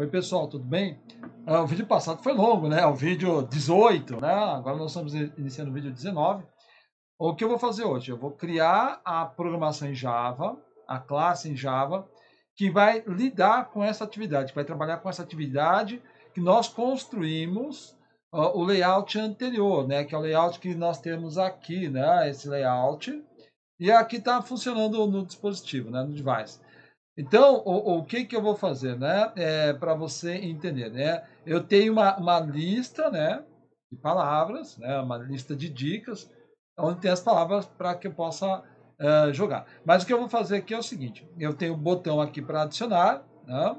Oi, pessoal, tudo bem? Ah, o vídeo passado foi longo, né? O vídeo 18, né? Agora nós estamos iniciando o vídeo 19. O que eu vou fazer hoje? Eu vou criar a programação em Java, a classe em Java, que vai lidar com essa atividade, que vai trabalhar com essa atividade que nós construímos uh, o layout anterior, né? Que é o layout que nós temos aqui, né? Esse layout. E aqui está funcionando no dispositivo, né? no device. Então, o, o que, que eu vou fazer, né? É, Para você entender, né? Eu tenho uma, uma lista, né? De palavras, né? Uma lista de dicas, onde tem as palavras para que eu possa uh, jogar. Mas o que eu vou fazer aqui é o seguinte: eu tenho um botão aqui para adicionar, né?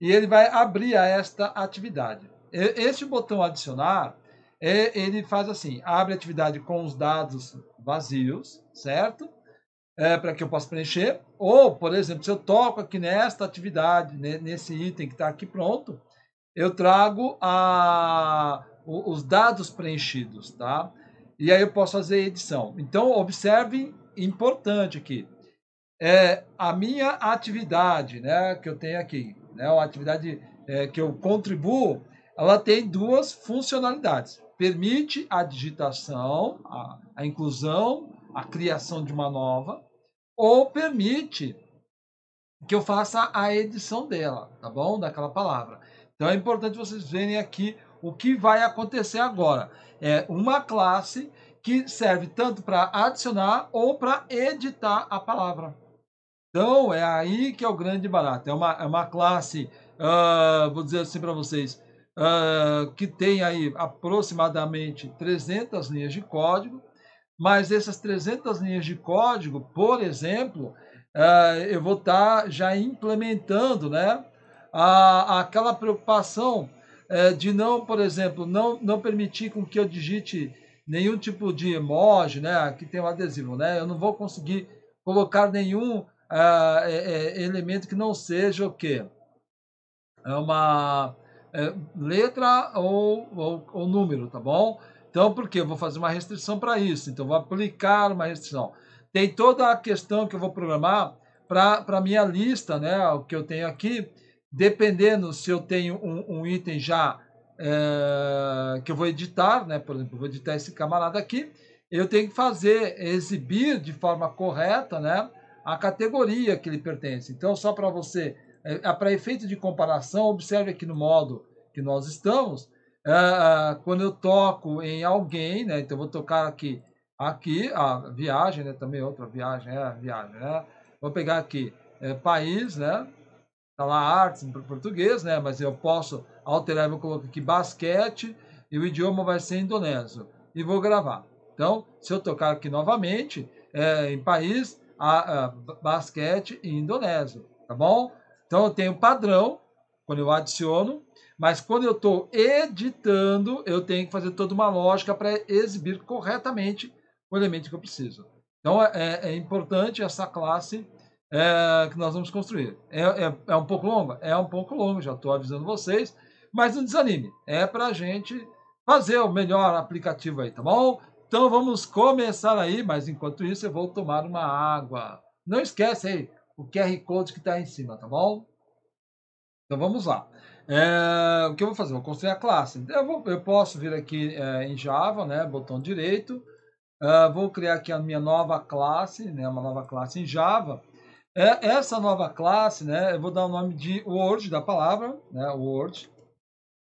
e ele vai abrir a esta atividade. Este botão adicionar, é, ele faz assim: abre a atividade com os dados vazios, certo? é, para que eu possa preencher. Ou, por exemplo, se eu toco aqui nesta atividade, nesse item que está aqui pronto, eu trago a, os dados preenchidos, tá? E aí eu posso fazer edição. Então, observe, importante aqui, é a minha atividade, né, que eu tenho aqui, né, a atividade é, que eu contribuo, ela tem duas funcionalidades. Permite a digitação, a, a inclusão, a criação de uma nova, ou permite que eu faça a edição dela, tá bom? Daquela palavra. Então é importante vocês verem aqui o que vai acontecer agora. É uma classe que serve tanto para adicionar ou para editar a palavra. Então é aí que é o grande barato. É uma, é uma classe, uh, vou dizer assim para vocês, uh, que tem aí aproximadamente 300 linhas de código mas essas 300 linhas de código, por exemplo, eh, eu vou estar tá já implementando né, aquela preocupação eh, de não, por exemplo, não, não permitir com que eu digite nenhum tipo de emoji, né? Aqui tem um adesivo, né? Eu não vou conseguir colocar nenhum uh, elemento que não seja o quê? É uma letra ou, ou, ou número, tá bom? Então, por quê? Eu vou fazer uma restrição para isso. Então, vou aplicar uma restrição. Tem toda a questão que eu vou programar para a minha lista, né? O que eu tenho aqui, dependendo se eu tenho um, um item já é, que eu vou editar, né? Por exemplo, eu vou editar esse camarada aqui. Eu tenho que fazer, exibir de forma correta, né? A categoria que ele pertence. Então, só para você, é, eh, para efeito de comparação, observe aqui no modo que nós estamos, uh, quando eu toco em alguém, né? Então, eu vou tocar aqui, aqui, a viagem, né? Também outra viagem, é a viagem, né? Vou pegar aqui, é, país, né? Tá lá artes em português, né? Mas eu posso alterar, eu coloco aqui basquete e o idioma vai ser indonésio. E vou gravar. Então, se eu tocar aqui novamente, é, em país, a, a, basquete e indonésio, tá bom? Então, eu tenho padrão, quando eu adiciono, mas quando eu estou editando, eu tenho que fazer toda uma lógica para exibir corretamente o elemento que eu preciso. Então é, é, é importante essa classe é, que nós vamos construir. É, é, é um pouco longa? É um pouco longo, já estou avisando vocês, mas não desanime. É para a gente fazer o melhor aplicativo aí, tá bom? Então vamos começar aí, mas enquanto isso eu vou tomar uma água. Não esquece aí o QR Code que está em cima, tá bom? Então vamos lá. É, o que eu vou fazer? Vou construir a classe. Eu, vou, eu posso vir aqui é, em Java, né, botão direito. É, vou criar aqui a minha nova classe, né, uma nova classe em Java. É, essa nova classe, né, eu vou dar o nome de Word, da palavra, né, Word.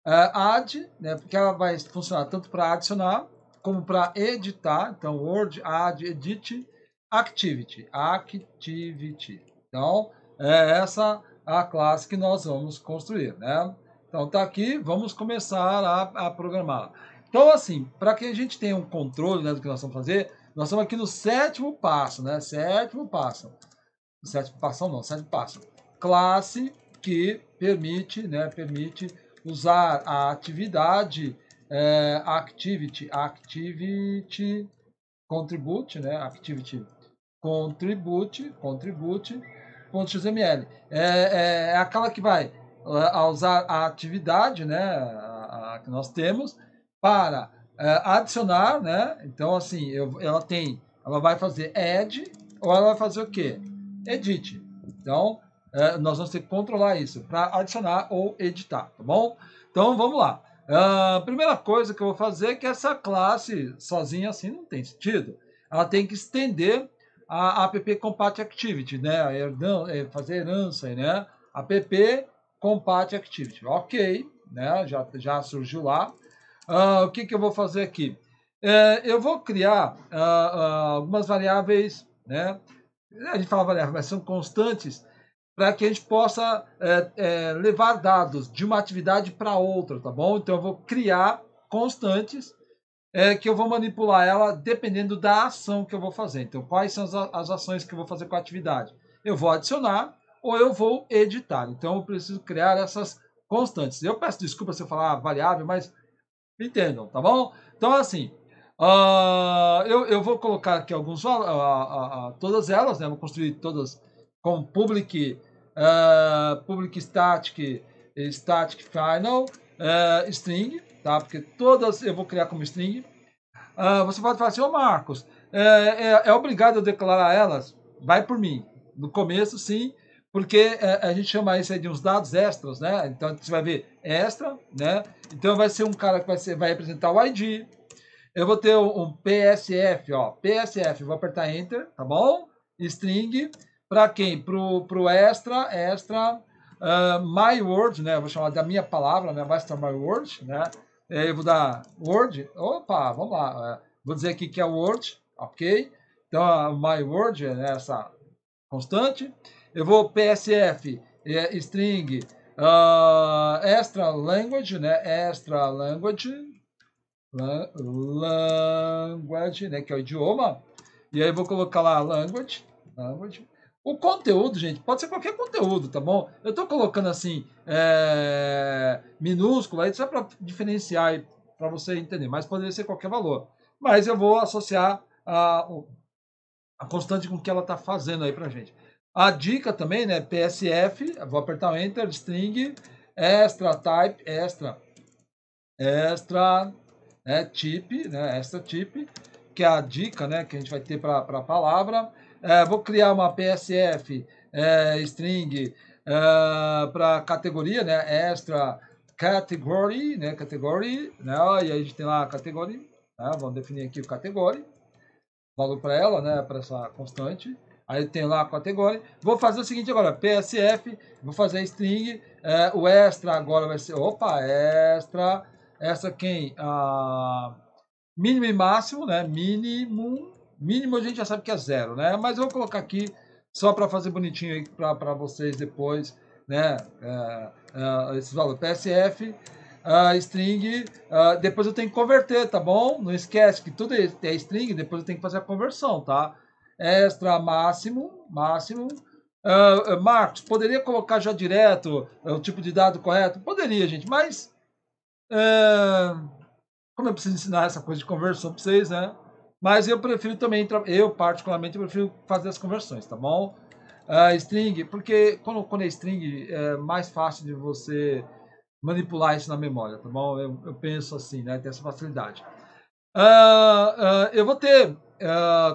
É, add, né, porque ela vai funcionar tanto para adicionar como para editar. Então, Word, add, edit, activity. Activity. Então, é essa a classe que nós vamos construir, né? Então tá aqui, vamos começar a, a programá-la. Então assim, para que a gente tenha um controle né, do que nós vamos fazer, nós estamos aqui no sétimo passo, né? Sétimo passo. Sétimo passo não, sétimo passo. Classe que permite, né? Permite usar a atividade é, activity, activity contribute, né? Activity contribute, contribute .xml. É, é, é, aquela que vai ah, usar a atividade, né, a, a que nós temos, para é, adicionar, né? Então, assim, eu, ela tem, ela vai fazer add ou ela vai fazer o quê? Edit. Então, é, nós vamos ter que controlar isso para adicionar ou editar, tá bom? Então, vamos lá. A uh, primeira coisa que eu vou fazer é que essa classe sozinha assim não tem sentido. Ela tem que estender a app Compat Activity, né? É, fazer herança, né? app Compat Activity. Ok, né? já, já surgiu lá. Uh, o que, que eu vou fazer aqui? É, eu vou criar uh, algumas variáveis, né? a gente fala variável, mas são constantes, para que a gente possa é, levar dados de uma atividade para outra, tá bom? Então eu vou criar constantes é que eu vou manipular ela dependendo da ação que eu vou fazer. Então, quais são as ações que eu vou fazer com a atividade? Eu vou adicionar ou eu vou editar. Então, eu preciso criar essas constantes. Eu peço desculpa se eu falar variável, mas entendam, tá bom? Então, assim, uh, eu, eu vou colocar aqui alguns, uh, uh, todas elas, né? Vou construir todas com public, public static, static final, string, tá? Porque todas eu vou criar como string. Uh, você pode falar assim, ô oh, Marcos, é, é, é, obrigado eu declarar elas? Vai por mim. No começo, sim, porque é, a gente chama isso aí de uns dados extras, né? Então você vai ver é extra, né? Então vai ser um cara que vai, ser, vai representar o ID. Eu vou ter um, um PSF, ó, PSF, vou apertar Enter, tá bom? String, para quem? Pro, pro extra, extra, uh, my word, né? vou chamar da minha palavra, né? Master my word, né? É, eu vou dar Word. Opa, vamos lá. É, vou dizer aqui que é Word, ok? Então, a my Word é essa constante. Eu vou PSF, é, string, uh, extra language, né? Extra language, language, né? Que é o idioma. E aí eu vou colocar lá language, language. O conteúdo, gente, pode ser qualquer conteúdo, tá bom? Eu estou colocando assim, é, minúscula, só é para diferenciar para você entender, mas poderia ser qualquer valor. Mas eu vou associar a, a constante com que ela está fazendo aí para gente. A dica também, né? PSF, vou apertar o Enter, string, extra type, extra, extra, né, tip, né? Extra tip, que é a dica, né? Que a gente vai ter para a palavra é, vou criar uma PSF é, string é, para categoria, né? Extra category, né? Category, né? E aí a gente tem lá a category, né? Vamos definir aqui o category, valor para ela, né? Para essa constante. Aí tem lá a categoria. Vou fazer o seguinte agora, PSF, vou fazer string, é, o extra agora vai ser, opa, extra, essa quem? Ah, mínimo e máximo, né? Mínimo mínimo a gente já sabe que é zero, né? Mas eu vou colocar aqui só para fazer bonitinho aí para vocês depois, né? Uh, uh, esses valores PSF, uh, string, depois eu tenho que converter, tá bom? Não esquece que tudo é string, depois eu tenho que fazer a conversão, tá? Extra máximo, máximo. Ah, ah, Marcos, poderia colocar já direto é, o tipo de dado correto? Poderia, gente, mas ah, como eu preciso ensinar essa coisa de conversão para vocês, né? Mas eu prefiro também, eu particularmente, eu prefiro fazer as conversões, tá bom? Uh, string, porque quando, quando é string, é mais fácil de você manipular isso na memória, tá bom? Eu, eu penso assim, né? Tem essa facilidade. Uh, uh, eu vou ter,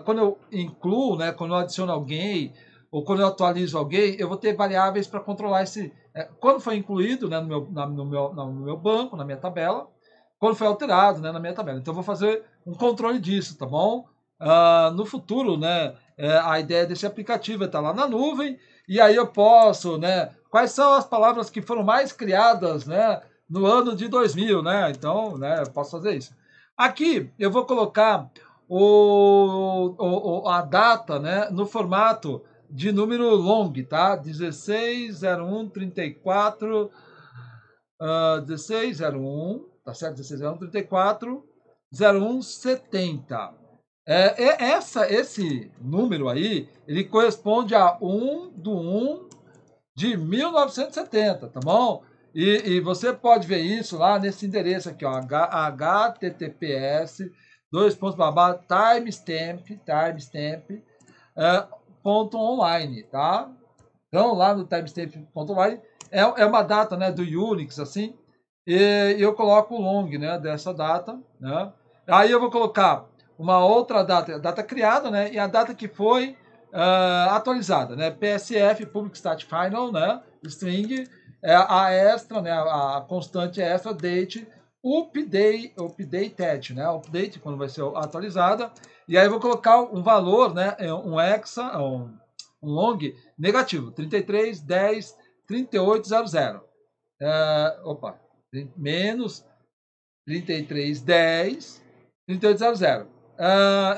quando eu incluo, né? Quando eu adiciono alguém, ou quando eu atualizo alguém, eu vou ter variáveis para controlar esse... É, quando foi incluído né, no, meu, na, no, meu, no meu banco, na minha tabela, quando foi alterado né, na minha tabela. Então, eu vou fazer um controle disso, tá bom? Uh, no futuro, né, é, a ideia desse aplicativo é estar tá lá na nuvem, e aí eu posso, né, quais são as palavras que foram mais criadas, né, no ano de 2000, né? Então, né, eu posso fazer isso. Aqui eu vou colocar o, o, a data, né, no formato de número long, tá? 34... uh, 1601 tá certo? 16,34, 0170. É, é, essa, esse número aí, ele corresponde a 1 do 1 de 1970, tá bom? E, e você pode ver isso lá nesse endereço aqui, ó, https, dois pontos babá, timestamp, timestamp, é, ponto online, tá? Então, lá no timestamp.online, é, é uma data, né, do Unix, assim, e eu coloco o long né, dessa data. Né? Aí eu vou colocar uma outra data, a data criada, né? E a data que foi uh, atualizada, né? PSF, Public Stat Final, né? String, é a extra, né? A constante extra date, update, updated, né? Update quando vai ser atualizada. E aí eu vou colocar um valor, né? É um hexa, é um, um long negativo, 33, 10, 3800. Uh, opa, menos 3310, 3800. Uh,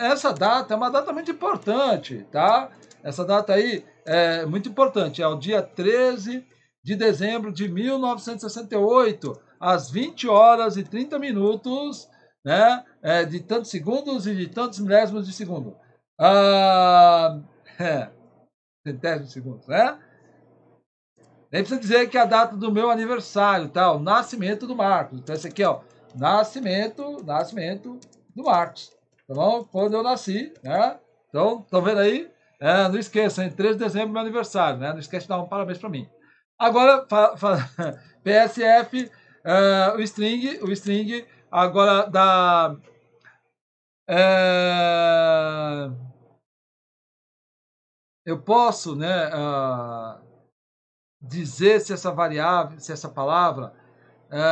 essa data é uma data muito importante, tá? Essa data aí é muito importante. É o dia 13 de dezembro de 1968, às 20 horas e 30 minutos, né? É, de tantos segundos e de tantos milésimos de segundo. Uh, é, centésimos de segundo, né? Nem precisa dizer que é a data do meu aniversário, tá? O nascimento do Marcos. Então, esse aqui, ó. Nascimento, nascimento do Marcos. Tá bom? Quando eu nasci, né? Então, estão vendo aí? É, não esqueça, em 3 de dezembro é meu aniversário, né? Não esquece de dar um parabéns para mim. Agora, PSF, é, o string, o string agora da... É, eu posso, né? Uh, dizer se essa variável, se essa palavra. É,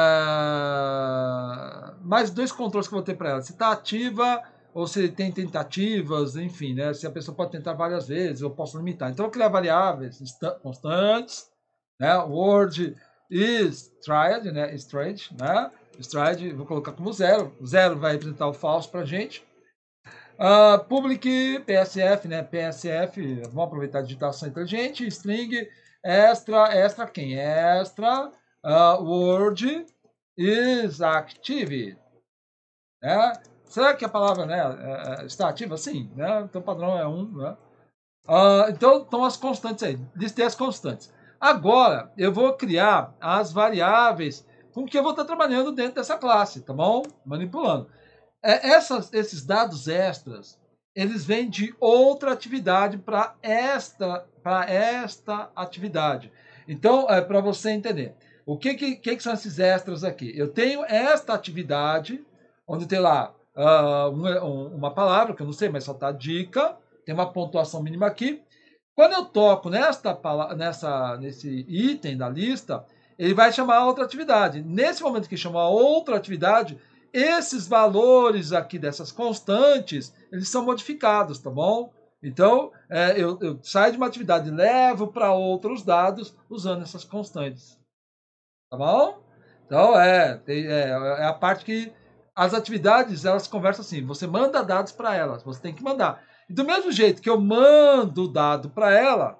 mais dois controles que eu vou ter para ela: se está ativa ou se tem tentativas, enfim, né? Se a pessoa pode tentar várias vezes, eu posso limitar. Então, eu criar variáveis constantes, né? Word is tried, né? Is tried, né? Is tried, vou colocar como zero. Zero vai representar o falso para gente. Uh, public PSF, né? PSF, vamos aproveitar a digitação inteligente, string Extra, extra quem? Extra uh, word is active. Né? Será que a palavra né, é, é, está ativa? Sim, né? então o padrão é 1. Um, né? Uh, então estão as constantes aí. Listei as constantes. Agora eu vou criar as variáveis com que eu vou estar trabalhando dentro dessa classe, tá bom? Manipulando. É, essas, esses dados extras, eles vêm de outra atividade para esta para esta atividade. Então, é para você entender. O que, que, que, são esses extras aqui? Eu tenho esta atividade, onde tem lá uh, ah, uma, uma, palavra, que eu não sei, mas só tá dica, tem uma pontuação mínima aqui. Quando eu toco nesta, nessa, nesse item da lista, ele vai chamar outra atividade. Nesse momento que chama outra atividade, esses valores aqui dessas constantes, eles são modificados, tá bom? Então, é, eu, eu saio de uma atividade e levo para outros dados usando essas constantes. Tá bom? Então, é, é, é, a parte que as atividades, elas conversam assim. Você manda dados para elas, você tem que mandar. E do mesmo jeito que eu mando o dado para ela,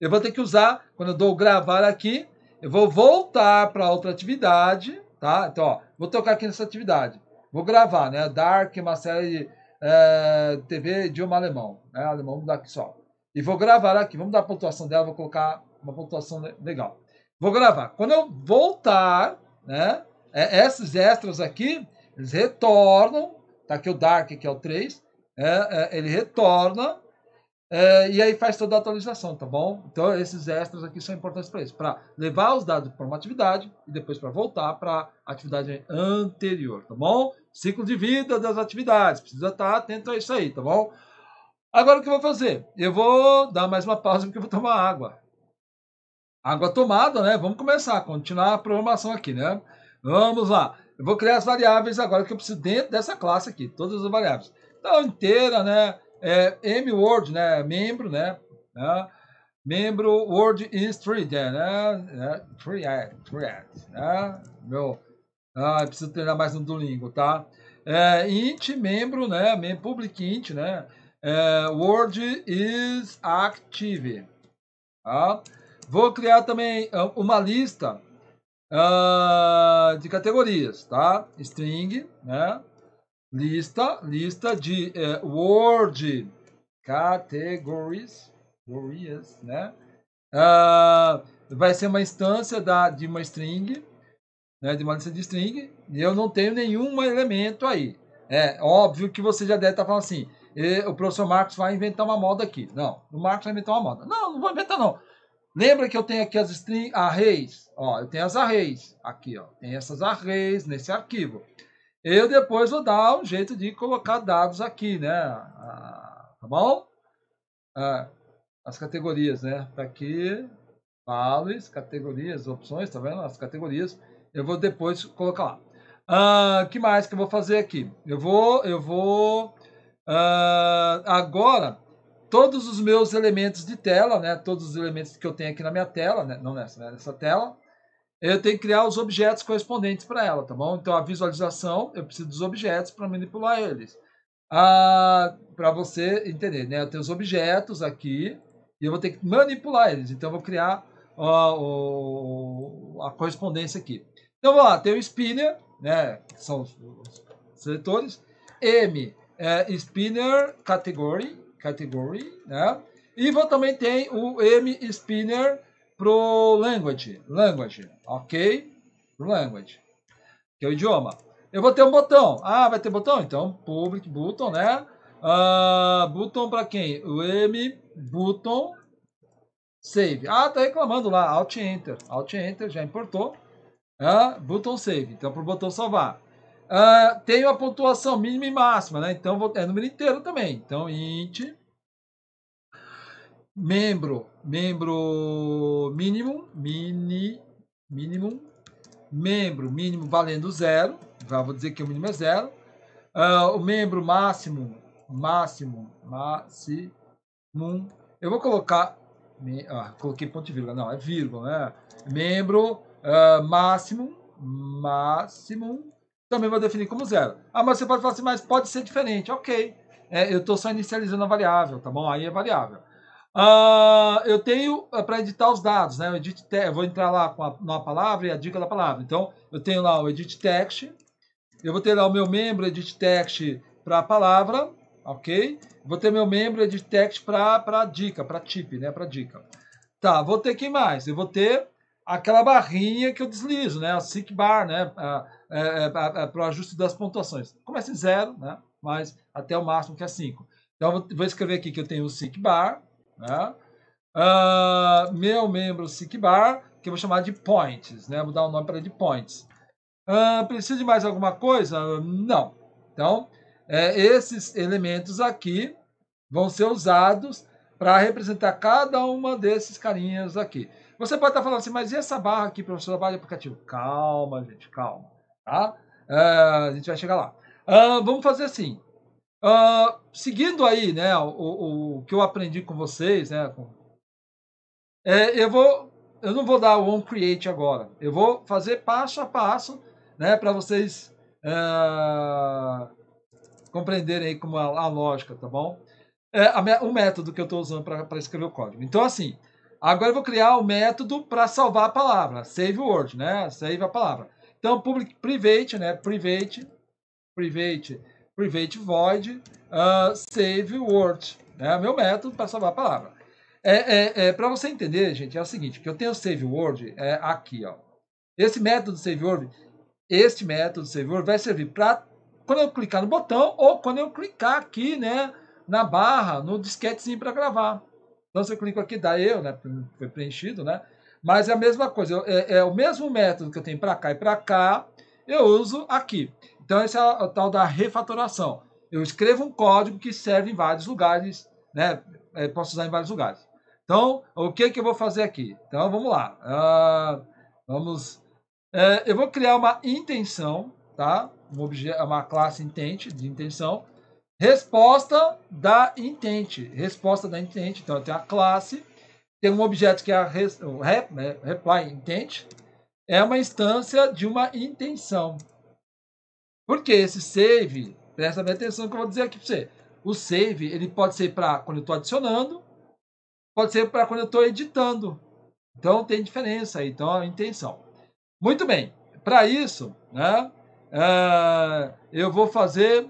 eu vou ter que usar, quando eu dou gravar aqui, eu vou voltar para outra atividade, tá? Então, ó, vou tocar aqui nessa atividade. Vou gravar, né? Dark, uma série de é, TV de um alemão. Né? Alemão, vamos dar aqui só. E vou gravar aqui, vamos dar a pontuação dela, vou colocar uma pontuação legal. Vou gravar. Quando eu voltar, né? É, esses extras aqui, eles retornam. Tá aqui o Dark, que é o 3. É, é, ele retorna é, e aí faz toda a atualização, tá bom? Então esses extras aqui são importantes para isso, para levar os dados para uma atividade e depois para voltar para a atividade anterior, tá bom? Ciclo de vida das atividades, precisa estar tá atento a isso aí, tá bom? Agora o que eu vou fazer? Eu vou dar mais uma pausa porque eu vou tomar água. Água tomada, né? Vamos começar, continuar a programação aqui, né? Vamos lá. Eu vou criar as variáveis agora que eu preciso dentro dessa classe aqui, todas as variáveis. Então inteira, né? é M World, né? Membro, né? né? Membro World is Street, é, né, né? Triad, triad, né? Meu, ah, preciso treinar mais no domingo, tá? É, int membro, né? Mem public int, né? É, Word is active. Tá? Vou criar também ah, uma lista uh, de categorias, tá? String, né? Lista, lista de é, word categories, categorias, né? Uh, vai ser uma instância da, de uma string, né, de uma lista de string, e eu não tenho nenhum elemento aí. É óbvio que você já deve estar tá falando assim, o professor Marcos vai inventar uma moda aqui. Não, o Marcos vai inventar uma moda. Não, não vou inventar não. Lembra que eu tenho aqui as string arrays? Ó, eu tenho as arrays aqui, ó. Tem essas arrays nesse arquivo. Eu depois vou dar um jeito de colocar dados aqui, né? Ah, tá bom? Ah, as categorias, né? Tá aqui, vales, categorias, opções, tá vendo? As categorias. Eu vou depois colocar lá. Ah, que mais que eu vou fazer aqui? Eu vou, eu vou... Ah, agora, todos os meus elementos de tela, né? Todos os elementos que eu tenho aqui na minha tela, né? Não nessa, né? Nessa tela eu tenho que criar os objetos correspondentes para ela, tá bom? Então a visualização, eu preciso dos objetos para manipular eles. Ah, para você entender, né? Eu tenho os objetos aqui e eu vou ter que manipular eles. Então eu vou criar ó, a correspondência aqui. Então vamos lá, tem o spinner, né? Que são os, seletores. M é spinner category, category, né? E vou também tem o M spinner pro language, language, ok? Pro language, que é o idioma. Eu vou ter um botão. Ah, vai ter botão? Então, public button, né? Uh, button para quem? O M button save. Ah, tá reclamando lá. Alt Enter. Alt Enter já importou. Uh, button save. Então, pro botão salvar. Uh, tenho a pontuação mínima e máxima, né? Então, vou, é número inteiro também. Então, int membro, membro mínimo, mini, mínimo, membro mínimo valendo zero, já vou dizer que o mínimo é zero. Uh, o membro máximo, máximo, máximo, eu vou colocar, me, ah, coloquei ponto e vírgula, não, é vírgula, né? Membro uh, máximo, máximo, também vou definir como zero. Ah, mas você pode falar assim, mas pode ser diferente, ok. É, eu estou só inicializando a variável, tá bom? Aí é variável. Uh, eu tenho uh, ah, para editar os dados, né? Eu edit eu vou entrar lá com a, palavra e a dica da palavra. Então, eu tenho lá o edit text. Eu vou ter lá o meu membro edit text para a palavra, ok? Vou ter meu membro edit text para dica, para tip, né? Para dica. Tá, vou ter quem mais? Eu vou ter aquela barrinha que eu deslizo, né? A seek bar, né? Para é, é, é, o ajuste das pontuações. Começa em zero, né? Mas até o máximo que é 5. Então, eu vou, escrever aqui que eu tenho o seek bar né? Uh, meu membro Sikbar, que eu vou chamar de Points, né? Vou dar o um nome para de Points. Uh, preciso de mais alguma coisa? Não. Então, é, esses elementos aqui vão ser usados para representar cada uma desses carinhas aqui. Você pode estar tá falando assim, mas e essa barra aqui, professor, seu trabalho aplicativo? Calma, gente, calma. Tá? Uh, a gente vai chegar lá. vamos fazer assim. Uh, seguindo aí, né, o, o, o, que eu aprendi com vocês, né, com... É, eu vou, eu não vou dar o on create agora. Eu vou fazer passo a passo, né, para vocês uh, compreenderem aí como a, a, lógica, tá bom? É a, o método que eu estou usando para escrever o código. Então, assim, agora eu vou criar o um método para salvar a palavra, save word, né, save a palavra. Então, public private, né, private, private private void uh, save word. É né? meu método para salvar a palavra. É, é, é para você entender, gente, é o seguinte, que eu tenho save word é, aqui, ó. Esse método save word, este método save word vai servir para quando eu clicar no botão ou quando eu clicar aqui, né, na barra, no disquetezinho para gravar. Então, se eu clico aqui, dá eu, né, foi preenchido, né? Mas é a mesma coisa, é, é o mesmo método que eu tenho para cá e para cá, eu uso aqui. Então, esse é o tal da refatoração. Eu escrevo um código que serve em vários lugares, né? É, posso usar em vários lugares. Então, o que, que eu vou fazer aqui? Então, vamos lá. Uh, vamos. É, eu vou criar uma intenção, tá? Um uma classe intente de intenção. Resposta da intente, Resposta da intente. Então, eu tenho a classe. Tem um objeto que é a res, o rep, né? reply intente, É uma instância de uma intenção. Porque esse save, presta bem atenção que eu vou dizer aqui para você. O save, ele pode ser para quando eu estou adicionando, pode ser para quando eu estou editando. Então tem diferença, então a intenção. Muito bem, para isso, né, uh, eu vou fazer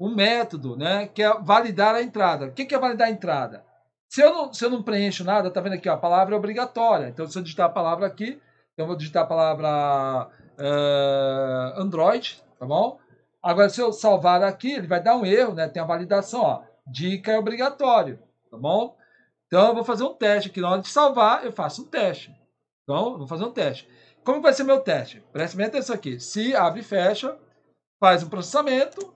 um método, né, que é validar a entrada. O que, que é validar a entrada? Se eu, não, se eu não preencho nada, tá vendo aqui, ó, a palavra é obrigatória. Então, se eu digitar a palavra aqui, então eu vou digitar a palavra uh, Android, tá bom? Agora, se eu salvar aqui, ele vai dar um erro, né? Tem a validação, ó. Dica é obrigatório, tá bom? Então, eu vou fazer um teste aqui. Na hora de salvar, eu faço um teste. Então, eu vou fazer um teste. Como vai ser meu teste? Preste bem atenção aqui. Se abre e fecha, faz um processamento.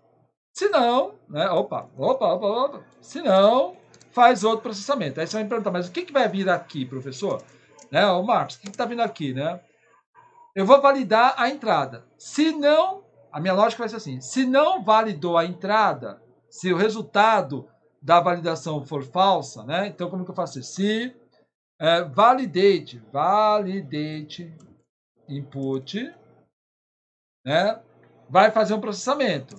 Se não, né? Opa, opa, opa, opa. Se não, faz outro processamento. Aí você vai me perguntar, mas o que, que vai vir aqui, professor? Né? Ô, Marcos, o que está vindo aqui, né? Eu vou validar a entrada. Se não a minha lógica vai ser assim: se não validou a entrada, se o resultado da validação for falsa, né? Então como que eu faço isso? Se é, validate, validate input, né? Vai fazer um processamento.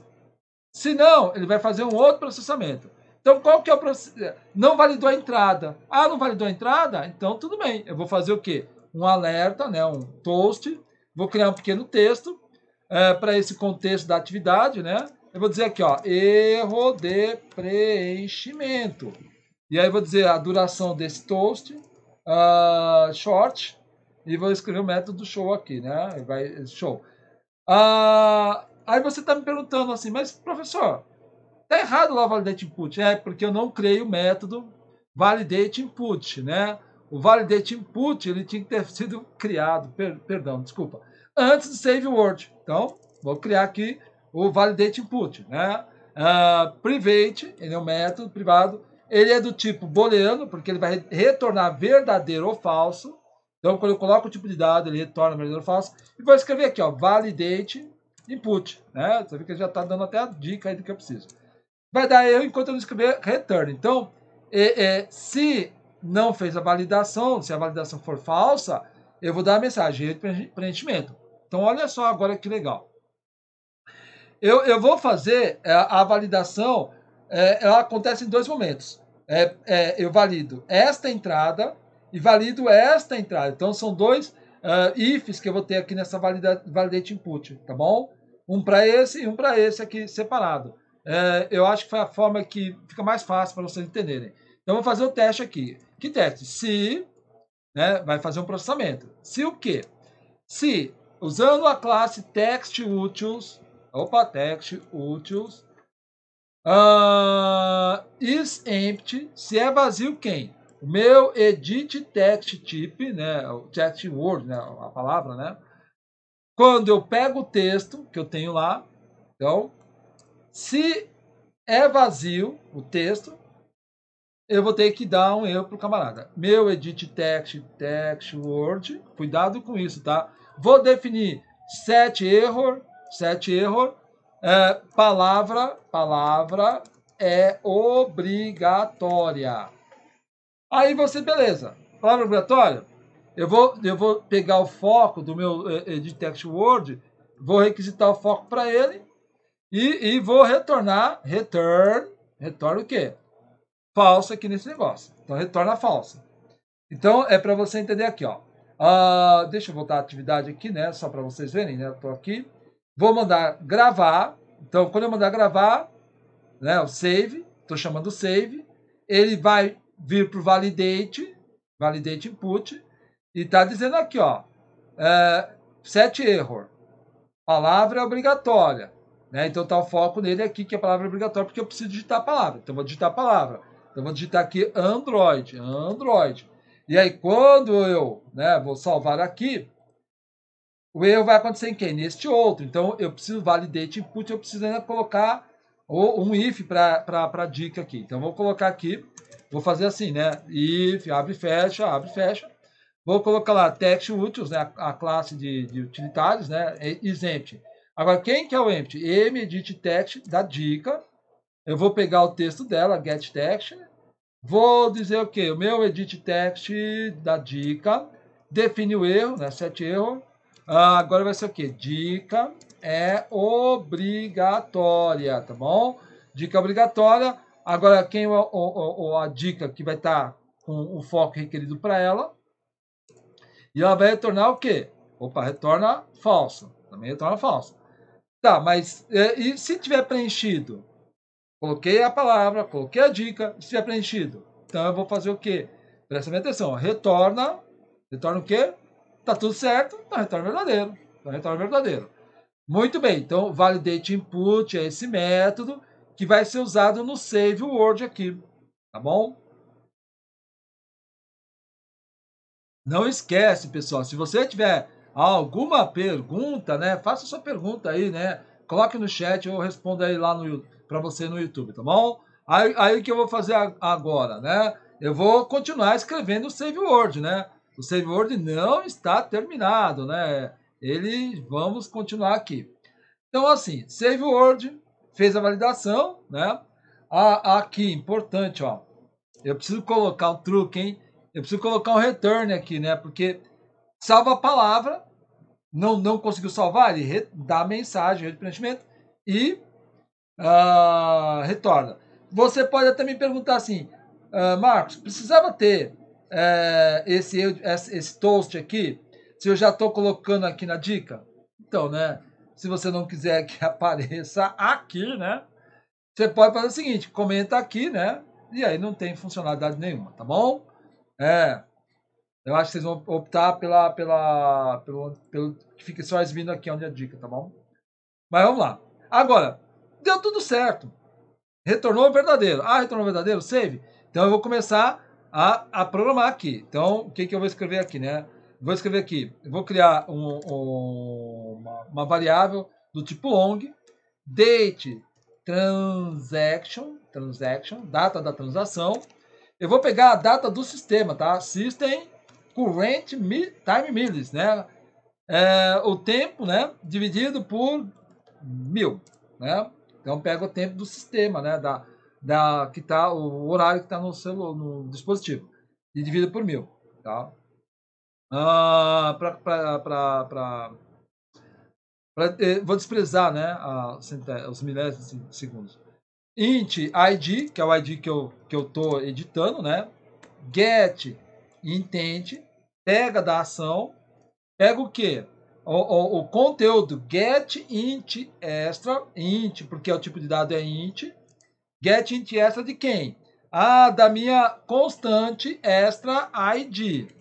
Se não, ele vai fazer um outro processamento. Então, qual que é o processamento? Não validou a entrada. Ah, não validou a entrada? Então, tudo bem. Eu vou fazer o quê? Um alerta, né? um toast. Vou criar um pequeno texto é, para esse contexto da atividade, né? Eu vou dizer aqui, ó, erro de preenchimento. E aí eu vou dizer a duração desse toast, uh, short, e vou escrever o método show aqui, né? Vai, show. Uh, aí você está me perguntando assim, mas professor, tá errado lá o validate input. É, porque eu não criei o método validate input, né? O validate input, ele tinha que ter sido criado, per, perdão, desculpa antes do save word. Então, vou criar aqui o validate input, né? Uh, private, ele é um método privado. Ele é do tipo booleano, porque ele vai retornar verdadeiro ou falso. Então, quando eu coloco o tipo de dado, ele retorna verdadeiro ou falso. E vou escrever aqui, ó, validate input, né? Você vê que ele já está dando até a dica aí do que eu preciso. Vai dar erro enquanto eu não escrever return. Então, é, é, se não fez a validação, se a validação for falsa, eu vou dar a mensagem erro de preenchimento. Então, olha só agora que legal. Eu, eu vou fazer a, é, a validação, é, ela acontece em dois momentos. É, é, eu valido esta entrada e valido esta entrada. Então, são dois uh, ifs que eu vou ter aqui nessa valida, validate input, tá bom? Um para esse e um para esse aqui separado. É, eu acho que foi a forma que fica mais fácil para vocês entenderem. Então, vou fazer o teste aqui. Que teste? Se, né, vai fazer um processamento. Se o quê? Se usando a classe TextUtils, opa, TextUtils, uh, ah, isEmpty, se é vazio quem? O meu edit text type, né, o text word, né, a palavra, né? Quando eu pego o texto que eu tenho lá, então, se é vazio o texto, eu vou ter que dar um erro pro camarada. Meu edit text, text word, cuidado com isso, tá? vou definir set error, set error, é, palavra, palavra é obrigatória. Aí você, beleza, palavra obrigatória, eu vou, eu vou pegar o foco do meu é, é, edit text word, vou requisitar o foco para ele e, e vou retornar, return, retorna o quê? Falsa aqui nesse negócio. Então, retorna falsa. Então, é para você entender aqui, ó. Uh, deixa eu voltar a atividade aqui, né? Só para vocês verem, né? Estou aqui. Vou mandar gravar. Então, quando eu mandar gravar, né? O save, estou chamando save. Ele vai vir para o validate, validate input. E está dizendo aqui, ó. É, set error. Palavra obrigatória. Né? Então tá o foco nele aqui, que é a palavra obrigatória, porque eu preciso digitar a palavra. Então vou digitar a palavra. Então vou digitar aqui Android. Android. E aí, quando eu né, vou salvar aqui, o erro vai acontecer em quem? Neste outro. Então, eu preciso validate input, eu preciso ainda colocar um if para a dica aqui. Então, vou colocar aqui, vou fazer assim, né? If, abre e fecha, abre e fecha. Vou colocar lá text úteis, né? a, a classe de, de, utilitários, né? is empty. Agora, quem que é o empty? M edit text da dica. Eu vou pegar o texto dela, get text, né? Vou dizer o que O meu edit text da dica define o erro, né? sete erro. Ah, agora vai ser o que Dica é obrigatória, tá bom? Dica obrigatória. Agora, quem o, a dica que vai estar tá com o foco requerido para ela. E ela vai retornar o quê? Opa, retorna falso. Também retorna falso. Tá, mas eh, e se tiver preenchido? Coloquei a palavra, coloquei a dica, isso é preenchido. Então eu vou fazer o quê? Presta minha atenção. Retorna. Retorna o quê? Tá tudo certo? Então tá retorna verdadeiro. Então tá retorna verdadeiro. Muito bem. Então validate input é esse método que vai ser usado no save word aqui. Tá bom? Não esquece, pessoal, se você tiver alguma pergunta, né, faça sua pergunta aí, né? Coloque no chat, eu respondo aí lá no YouTube para você no YouTube, tá bom? Aí, aí que eu vou fazer agora, né? Eu vou continuar escrevendo o Save Word, né? O Save Word não está terminado, né? Ele, vamos continuar aqui. Então, assim, Save Word, fez a validação, né? A, aqui, importante, ó. Eu preciso colocar um truque, hein? Eu preciso colocar um return aqui, né? Porque salva a palavra, não, não conseguiu salvar, ele dá mensagem, rede preenchimento, e uh, retorna. Você pode até me perguntar assim, uh, Marcos, precisava ter uh, esse, esse, esse toast aqui? Se eu já estou colocando aqui na dica? Então, né? Se você não quiser que apareça aqui, né? Você pode fazer o seguinte, comenta aqui, né? E aí não tem funcionalidade nenhuma, tá bom? É. Eu acho que vocês vão optar pela, pela, pelo, pelo que fique só exibindo aqui onde é a dica, tá bom? Mas vamos lá. Agora, deu tudo certo. Retornou verdadeiro. Ah, retornou verdadeiro, save. Então eu vou começar a, a programar aqui. Então, o que, que eu vou escrever aqui, né? Vou escrever aqui, eu vou criar um, um, uma, uma variável do tipo long, date transaction, transaction, data da transação. Eu vou pegar a data do sistema, tá? System current time millis né? É, o tempo, né? Dividido por mil, né? Então pega o tempo do sistema, né? Da, da que tá o horário que está no celular, no dispositivo e divide por mil, tá? Ah, para eh, vou desprezar, né? A, os milésimos de segundos. Int id, que é o id que eu que eu tô editando, né? Get intent pega da ação, pega o que? O, o, o, conteúdo get int extra, int, porque é o tipo de dado é int. Get int extra de quem? Ah, da minha constante extra id.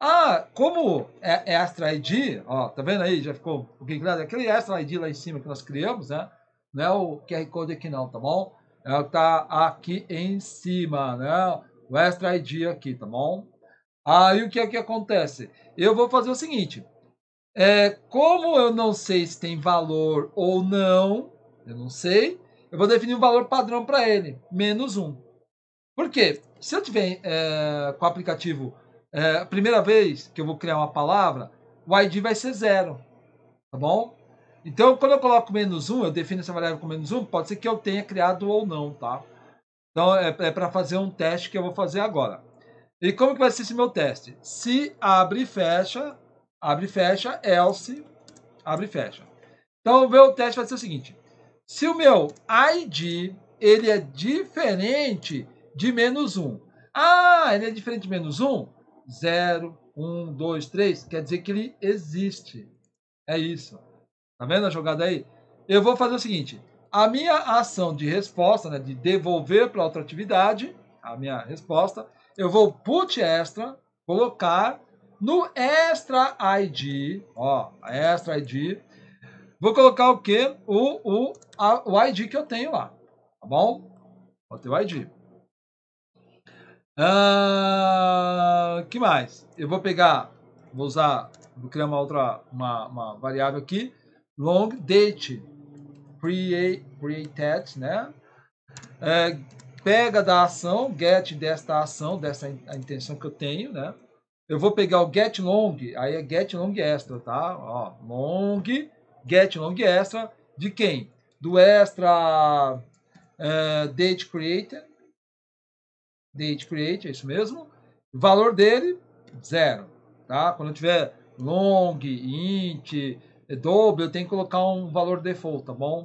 Ah, como é extra id, ó, tá vendo aí? Já ficou um que claro. É aquele extra id lá em cima que nós criamos, né? Não é o QR Code aqui não, tá bom? É o que tá aqui em cima, né? O extra id aqui, tá bom? Aí o que é que acontece? Eu vou fazer o seguinte. É, como eu não sei se tem valor ou não, eu não sei, eu vou definir um valor padrão para ele, menos um. Por quê? Se eu tiver é, com o aplicativo, é, a primeira vez que eu vou criar uma palavra, o ID vai ser zero, tá bom? Então, quando eu coloco menos um, eu defino essa variável com menos um, pode ser que eu tenha criado ou não, tá? Então, é, é para fazer um teste que eu vou fazer agora. E como que vai ser esse meu teste? Se abre e fecha abre e fecha, else, abre e fecha. Então, o meu teste vai ser o seguinte. Se o meu ID ele é diferente de menos 1. Ah, ele é diferente de menos 1? 0, 1, 2, 3. Quer dizer que ele existe. É isso. Tá vendo a jogada aí? Eu vou fazer o seguinte. A minha ação de resposta, né, de devolver para outra atividade, a minha resposta, eu vou put extra, colocar no Extra ID, ó, Extra ID, vou colocar o quê? O, o, o ID que eu tenho lá, tá bom? ter o ID. Ah, que mais? Eu vou pegar, vou usar, vou criar uma outra, uma, uma variável aqui, long date, created, né? É, pega da ação, get desta ação, dessa intenção que eu tenho, né? Eu vou pegar o get long, aí é get long extra, tá? Ó, long, get long extra de quem? Do extra uh, date creator, date creator, é isso mesmo. O valor dele zero, tá? Quando eu tiver long, int, double, eu tenho que colocar um valor default, tá bom?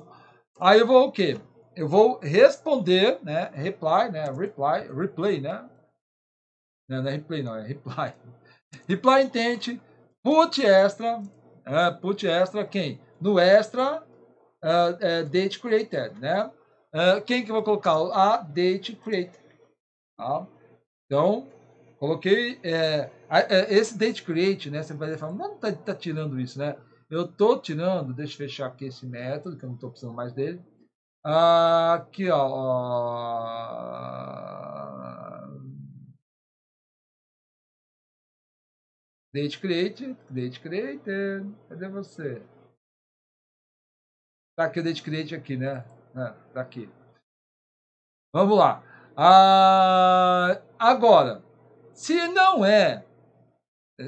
Aí eu vou o quê? Eu vou responder, né? Reply, né? Reply, replay, né? Não, não é replay, não, é reply. Reply intent, put extra, uh, put extra quem? No extra, uh, uh, date created, né? Ah, quem que eu vou colocar? A date created. Tá? Então, coloquei é, é esse date create, né? Você vai falar, não tá, tá tirando isso, né? Eu tô tirando, deixa eu fechar aqui esse método, que eu não tô precisando mais dele. Aqui, ó. ó Date Creator, Date Creator, cadê você? Tá aqui o Date Creator aqui, né? Ah, tá aqui. Vamos lá. Ah, agora, se não é,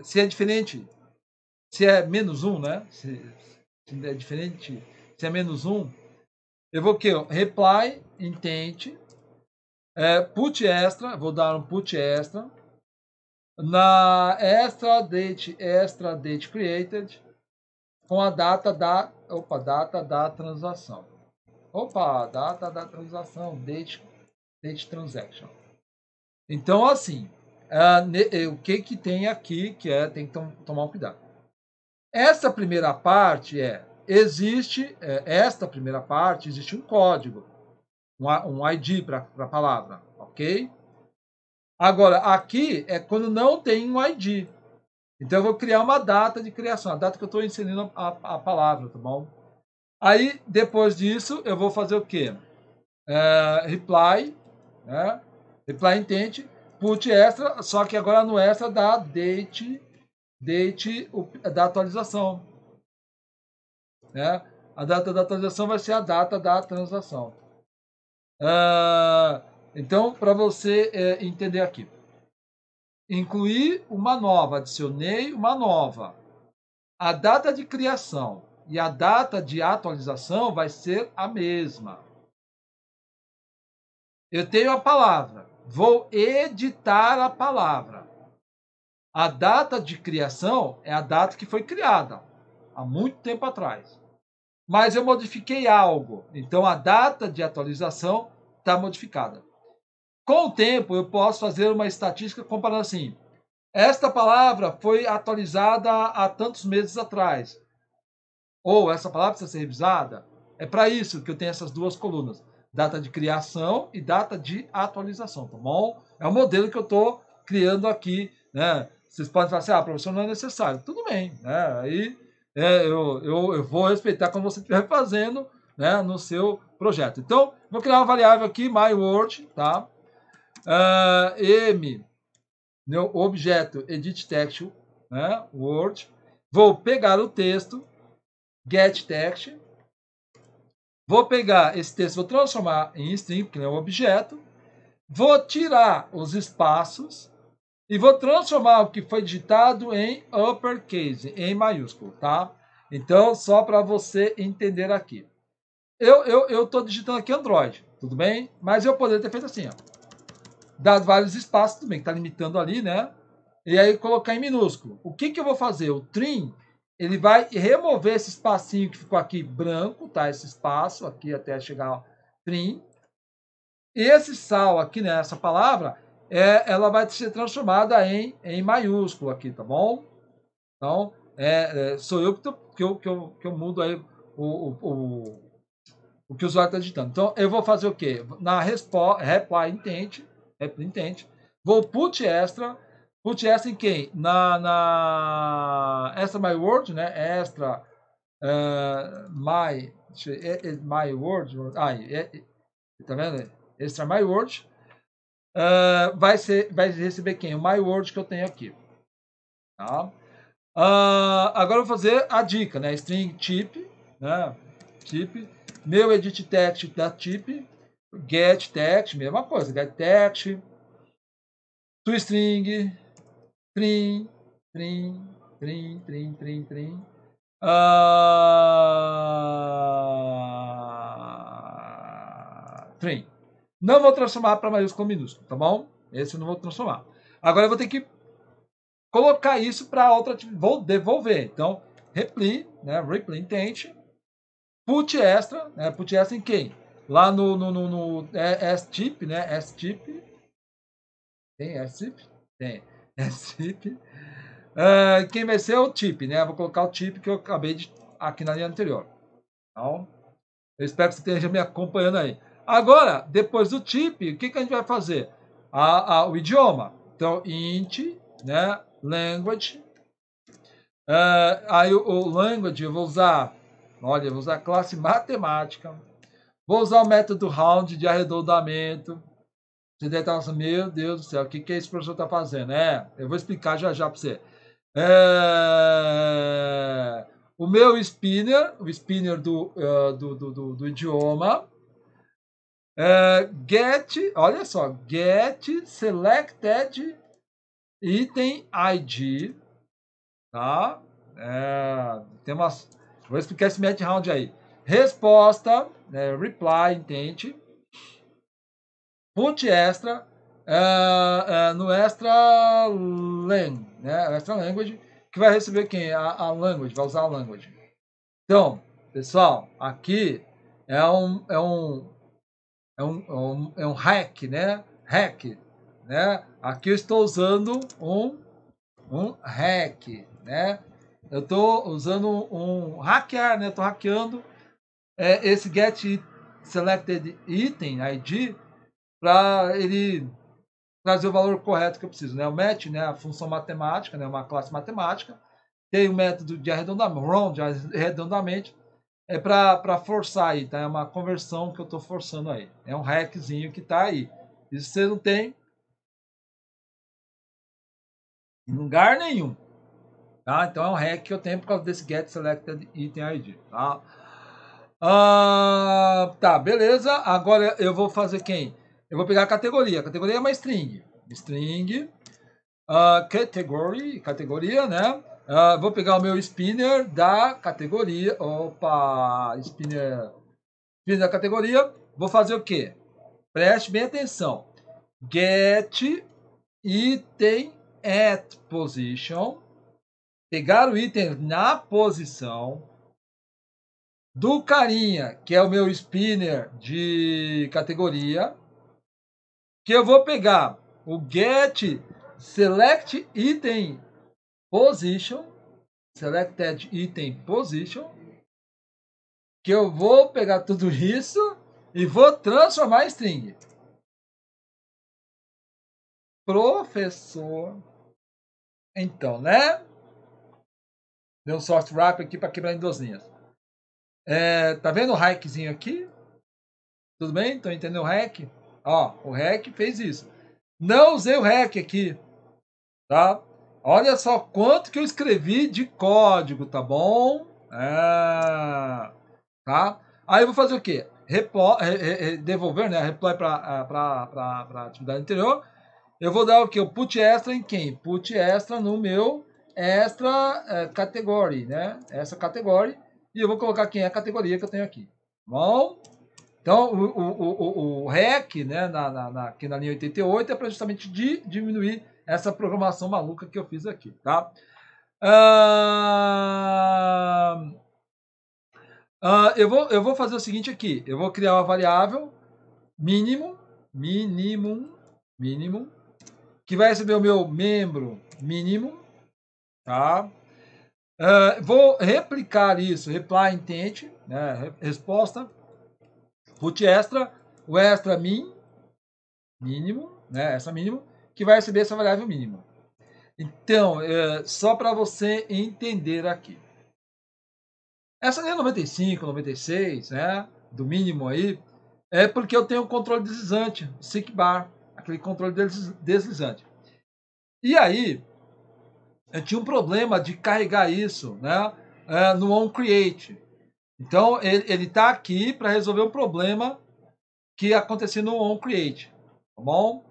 se é diferente, se é menos um, né? Se, se é diferente, se é menos um, eu vou que reply, intente, é, put extra, vou dar um put extra, na extra date extra date created com a data da opa data da transação opa data da transação date date transaction então assim ah, eh, o que que tem aqui que é tem que tomar um cuidado essa primeira parte é existe é, esta primeira parte existe um código um, um ID para a palavra ok Agora, aqui é quando não tem um ID. Então eu vou criar uma data de criação, a data que eu estou inserindo a, a, palavra, tá bom? Aí, depois disso, eu vou fazer o quê? É, reply, né? reply intent, put extra, só que agora no extra dá date, date da atualização. Né? A data da atualização vai ser a data da transação. Ah, então, para você é, entender aqui, inclui uma nova, adicionei uma nova. A data de criação e a data de atualização vai ser a mesma. Eu tenho a palavra, vou editar a palavra. A data de criação é a data que foi criada, há muito tempo atrás. Mas eu modifiquei algo, então a data de atualização está modificada. Com o tempo, eu posso fazer uma estatística comparando assim: esta palavra foi atualizada há tantos meses atrás. Ou essa palavra precisa ser revisada. É para isso que eu tenho essas duas colunas: data de criação e data de atualização, tá bom? É o modelo que eu estou criando aqui, né? Vocês podem falar assim: ah, professor, não é necessário. Tudo bem, né? Aí é, eu, eu, eu vou respeitar quando você estiver fazendo né, no seu projeto. Então, vou criar uma variável aqui, my word, tá? Uh, M, meu objeto edit text, né, Word. Vou pegar o texto, get text. Vou pegar esse texto, vou transformar em string, que é um objeto. Vou tirar os espaços e vou transformar o que foi digitado em uppercase, em maiúsculo, tá? Então, só para você entender aqui. Eu estou eu, digitando aqui Android, tudo bem? Mas eu poderia ter feito assim, ó dar vários espaços também, que está limitando ali, né? E aí colocar em minúsculo. O que, que eu vou fazer? O trim, ele vai remover esse espacinho que ficou aqui branco, tá? Esse espaço aqui até chegar ao trim. Esse sal aqui, né? Essa palavra, é, ela vai ser transformada em, em maiúsculo aqui, tá bom? Então, é, é, sou eu que, tô, que, eu, que, eu, que eu mudo aí o, o, o, o que o usuário está digitando. Então, eu vou fazer o quê? Na reply intent, é, entende? Vou put extra. Put extra em quem? Na, na extra my word, né? Extra uh, my é, é my word. Ah, tá vendo? Extra my word. Uh, vai, ser, vai receber quem? O my word que eu tenho aqui. Tá? Uh, agora eu vou fazer a dica, né? String tip, né? Tip. Meu edit text da tip get text, mesma coisa, get text, toString, trim, trim, trim, trim, trim, trim. Uh... Ah, trim. Não vou transformar para maiúsculo ou minúsculo, tá bom? Esse eu não vou transformar. Agora eu vou ter que colocar isso para outra Vou devolver. Então, reply né? reply intent Put extra, né? Put extra em quem? Lá no, no, no, no é, é S-Tip, né? S-Tip. Tem S-Tip? Tem. S-Tip. Uh, é, quem vai ser é o tip, né? Vou colocar o tip que eu acabei de aqui na linha anterior. Então, eu espero que você esteja me acompanhando aí. Agora, depois do tip, o que, que a gente vai fazer? A, a, o idioma. Então, int, né? Language. Uh, aí o, o language eu vou usar, olha, eu vou usar a classe matemática. Vou usar o método round de arredondamento. Você deve estar pensando, meu Deus do céu, o que, que esse professor está fazendo? É, eu vou explicar já já para você. É, o meu spinner, o spinner do, uh, do, do, do, do, idioma, é, get, olha só, get selected item ID, tá? É, tem umas, vou explicar esse match round aí. Resposta né, reply, entende? ponte extra, uh, uh, no extra lang, né, extra language, que vai receber quem? A, a language, vai usar a language. Então, pessoal, aqui é um, é um, é um, é um, é um hack, né, hack, né, aqui eu estou usando um, um hack, né, eu estou usando um hackear, né? Estou hackeando é, esse get selected item ID para ele trazer o valor correto que eu preciso. Né? O match, né, a função matemática, né, uma classe matemática, tem o um método de arredondamento, round, arredondamento, é para forçar aí, tá? É uma conversão que eu estou forçando aí. É um hackzinho que está aí. Isso você não tem em lugar nenhum. Tá? Então é um hack que eu tenho por causa desse get selected item ID. Tá? Ah, tá, beleza. Agora eu vou fazer quem? Eu vou pegar a categoria. A categoria é uma string. String. Uh, category, categoria, né? Uh, vou pegar o meu spinner da categoria. Opa! Spinner, spinner da categoria. Vou fazer o quê? Preste bem atenção. Get item at position. Pegar o item na posição do Carinha, que é o meu spinner de categoria, que eu vou pegar o get select item position, selected item position, que eu vou pegar tudo isso e vou transformar em string. Professor. Então, né? Deu um soft wrap aqui para quebrar em duas linhas. É, tá vendo o hackzinho aqui? Tudo bem? então entendeu o hack? Ó, o hack fez isso. Não usei o hack aqui, tá? Olha só quanto que eu escrevi de código, tá bom? É, tá? Aí eu vou fazer o quê? re, re, é, é, é, devolver, né? Reply para a atividade anterior. Eu vou dar o quê? O put extra em quem? Put extra no meu extra é, category, né? Essa categoria e eu vou colocar quem é a categoria que eu tenho aqui. Bom, então o, o, o, o REC né, na, na, na, aqui na linha 88 é para justamente de, diminuir essa programação maluca que eu fiz aqui. Tá? Ah, ah, eu, vou, eu vou fazer o seguinte aqui. Eu vou criar uma variável mínimo, mínimo, mínimo, que vai receber o meu membro mínimo, tá? Uh, vou replicar isso, reply intent, né, resposta, root extra, o extra min, mínimo, né, essa mínimo, que vai receber essa variável mínima. Então, uh, só para você entender aqui. Essa linha 95, 96, né, do mínimo aí, é porque eu tenho o controle deslizante, o bar, aquele controle deslizante. E aí, eu tinha um problema de carregar isso né, é, no OnCreate. Então, ele está aqui para resolver um problema que aconteceu no OnCreate, tá bom?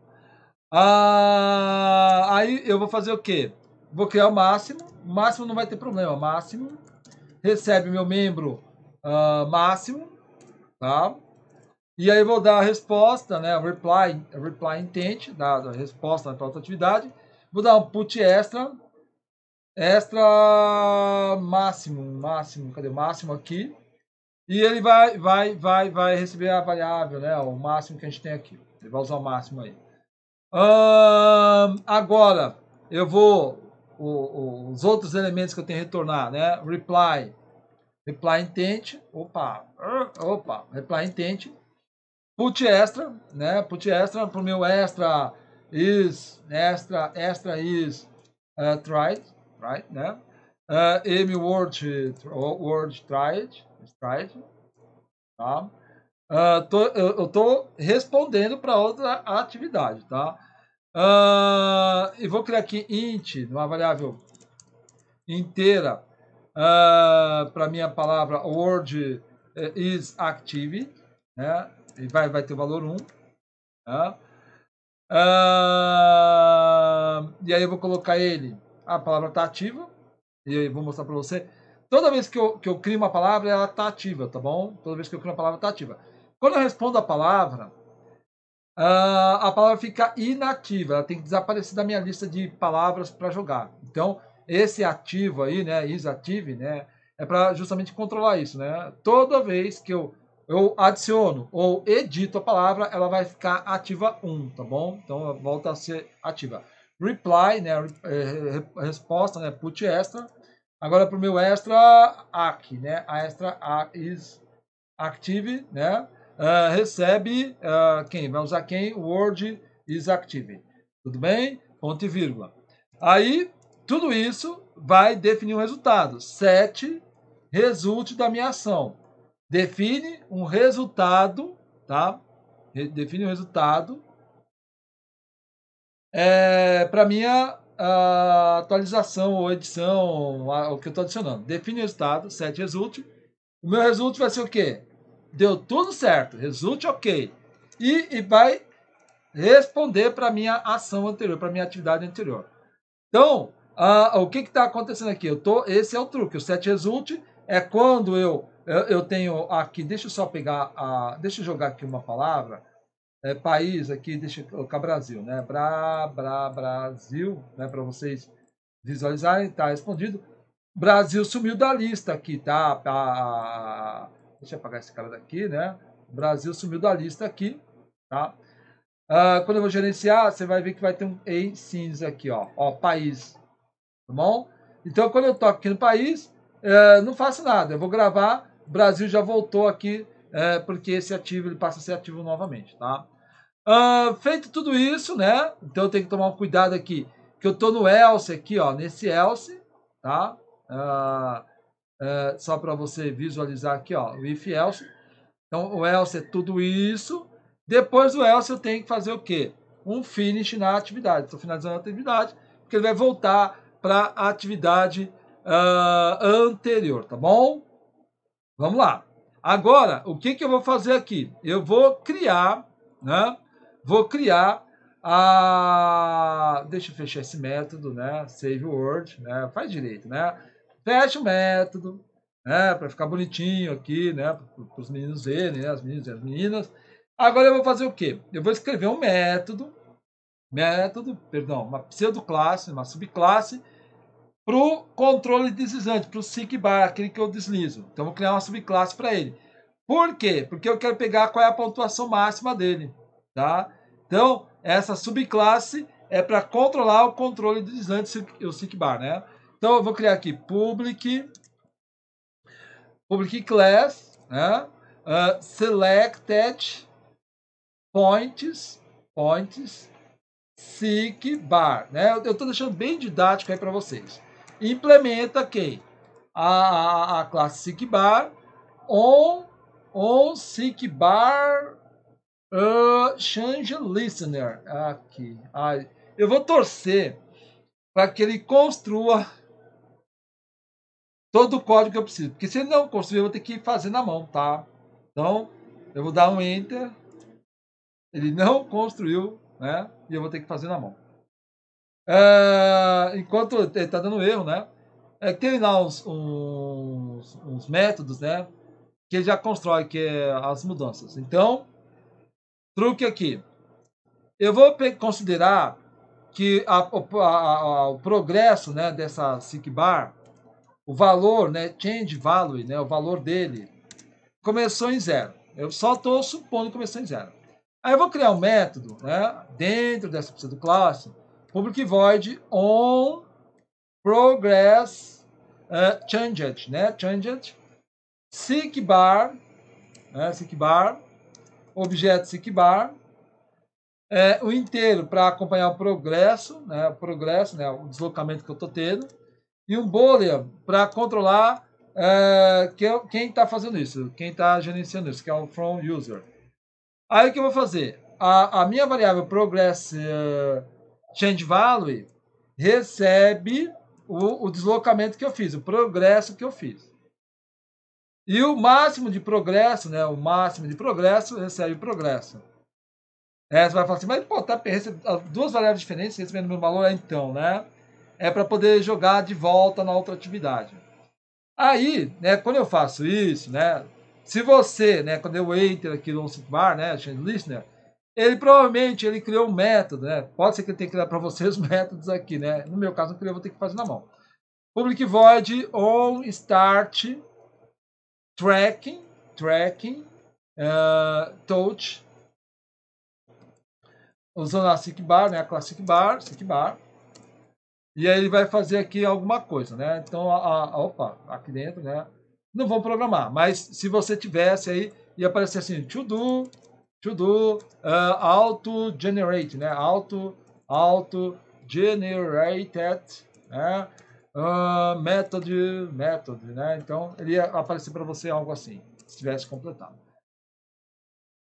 Ah, aí eu vou fazer o quê? Vou criar o máximo, o máximo não vai ter problema, máximo recebe meu membro ah, máximo, tá? E aí vou dar a resposta, né, reply, reply intent, da resposta para outra atividade, vou dar um put extra extra máximo, máximo, cadê o máximo aqui? E ele vai, vai, vai, vai receber a variável, né? O máximo que a gente tem aqui. Ele vai usar o máximo aí. Um, agora, eu vou o, o, os outros elementos que eu tenho que retornar, né? Reply, reply intent, opa, opa, reply intent, put extra, né? Put extra para o meu extra is, extra, extra is uh, tried, Right, né? Uh, Amy word Ward oh, tried, tried, tá? Uh, tô, eu estou respondendo para outra atividade, tá? Uh, e vou criar aqui int, uma variável inteira, uh, para minha palavra word eh, is active, né? E vai, vai ter o valor 1. Né? Tá? Uh, e aí eu vou colocar ele a palavra está ativa. E eu vou mostrar para você. Toda vez que eu, que eu crio uma palavra, ela está ativa, tá bom? Toda vez que eu crio uma palavra, está ativa. Quando eu respondo a palavra, ah, a palavra fica inativa. Ela tem que desaparecer da minha lista de palavras para jogar. Então, esse ativo aí, né? Isative, né? É para justamente controlar isso, né? Toda vez que eu eu adiciono ou edito a palavra, ela vai ficar ativa 1, tá bom? Então volta a ser ativa reply, né, é, resposta, né, put extra. Agora para o meu extra ACK, né, a extra a, is active, né, uh, recebe uh, quem? Vai usar quem? Word is active. Tudo bem? Ponto e vírgula. Aí, tudo isso vai definir um resultado. Set resulte da minha ação. Define um resultado, tá? Define um resultado é, para minha a, atualização ou edição, a, o que eu estou adicionando. Define o resultado, set result. O meu result vai ser o quê? Deu tudo certo, result ok. E, e vai responder para minha ação anterior, para minha atividade anterior. Então, a, o que está acontecendo aqui? Eu tô, esse é o truque. O set result é quando eu, eu, eu tenho aqui, deixa eu só pegar, a, deixa eu jogar aqui uma palavra é, país aqui, deixa eu colocar Brasil, né? Bra, bra, Brasil, né? Para vocês visualizarem, tá respondido. Brasil sumiu da lista aqui, tá? A, deixa eu apagar esse cara daqui, né? Brasil sumiu da lista aqui, tá? Uh, quando eu vou gerenciar, você vai ver que vai ter um em cinza aqui, ó. Ó, país. Tá bom? Então, quando eu toco aqui no país, uh, não faço nada. Eu vou gravar. Brasil já voltou aqui é, porque esse ativo ele passa a ser ativo novamente, tá? Uh, feito tudo isso, né? Então eu tenho que tomar um cuidado aqui, que eu tô no else aqui, ó, nesse else, tá? Uh, uh, só para você visualizar aqui, ó, o if else. Então o else é tudo isso. Depois do else eu tenho que fazer o quê? Um finish na atividade. Estou finalizando a atividade, porque ele vai voltar para a atividade anterior, tá bom? Vamos lá. Agora, o que, que eu vou fazer aqui? Eu vou criar, né? Vou criar a... Deixa eu fechar esse método, né? Save Word, né? Faz direito, né? Fecha o método, né? Para ficar bonitinho aqui, né? Para os meninos verem, né? As meninas e as meninas. Agora eu vou fazer o quê? Eu vou escrever um método, método, perdão, uma pseudoclasse, uma subclasse, para o controle deslizante, para o sick bar, aquele que eu deslizo. Então, vou criar uma subclasse para ele. Por quê? Porque eu quero pegar qual é a pontuação máxima dele. Tá? Então, essa subclasse é para controlar o controle deslizante, o sick bar. Né? Então, eu vou criar aqui public, public class, né? Uh, selected points, points, sick bar. Né? Eu estou deixando bem didático aí para vocês implementa que a, a, a classe SIGBAR on, on SIGBAR uh, change listener. Aqui. Ai, eu vou torcer para que ele construa todo o código que eu preciso. Porque se ele não construir, eu vou ter que fazer na mão, tá? Então, eu vou dar um Enter. Ele não construiu, né? E eu vou ter que fazer na mão. Ah, é, enquanto ele está dando erro, né? É, tem lá uns, uns, uns, métodos, né? Que já constrói, que é as mudanças. Então, truque aqui. Eu vou considerar que a, a, a, o progresso né, dessa SIC bar, o valor, né, change value, né, o valor dele, começou em zero. Eu só estou supondo que começou em zero. Aí eu vou criar um método né, dentro dessa do classe public void on progress uh, eh, changed, né? Changed. Seek bar, né? Seek bar, objeto seek bar. É, o inteiro para acompanhar o progresso, né? O progresso, né? O deslocamento que eu estou tendo. E um boolean para controlar é, quem está fazendo isso, quem está gerenciando isso, que é o from user. Aí o que eu vou fazer? A, a minha variável progress uh, Change Value recebe o, o deslocamento que eu fiz, o progresso que eu fiz. E o máximo de progresso, né? O máximo de progresso recebe o progresso. É, você vai falar assim, mas pô, tá ah, duas variáveis diferentes recebendo o mesmo valor, é então, né? É para poder jogar de volta na outra atividade. Aí, né, quando eu faço isso, né? Se você, né, quando eu enter aqui no bar, né, Listener, ele provavelmente ele criou um método, né? Pode ser que ele tenha criado para vocês métodos aqui, né? No meu caso, não vou ter que fazer na mão. Public void on start tracking, tracking, uh, touch, usando a seek bar, né? A classic bar, seek bar. E aí ele vai fazer aqui alguma coisa, né? Então, a, a, opa, aqui dentro, né? Não vão programar, mas se você tivesse aí, ia aparecer assim, to do, to do uh, auto generate, né? Auto auto generated, né? Uh, method method, né? Então ele ia aparecer para você algo assim, se tivesse completado.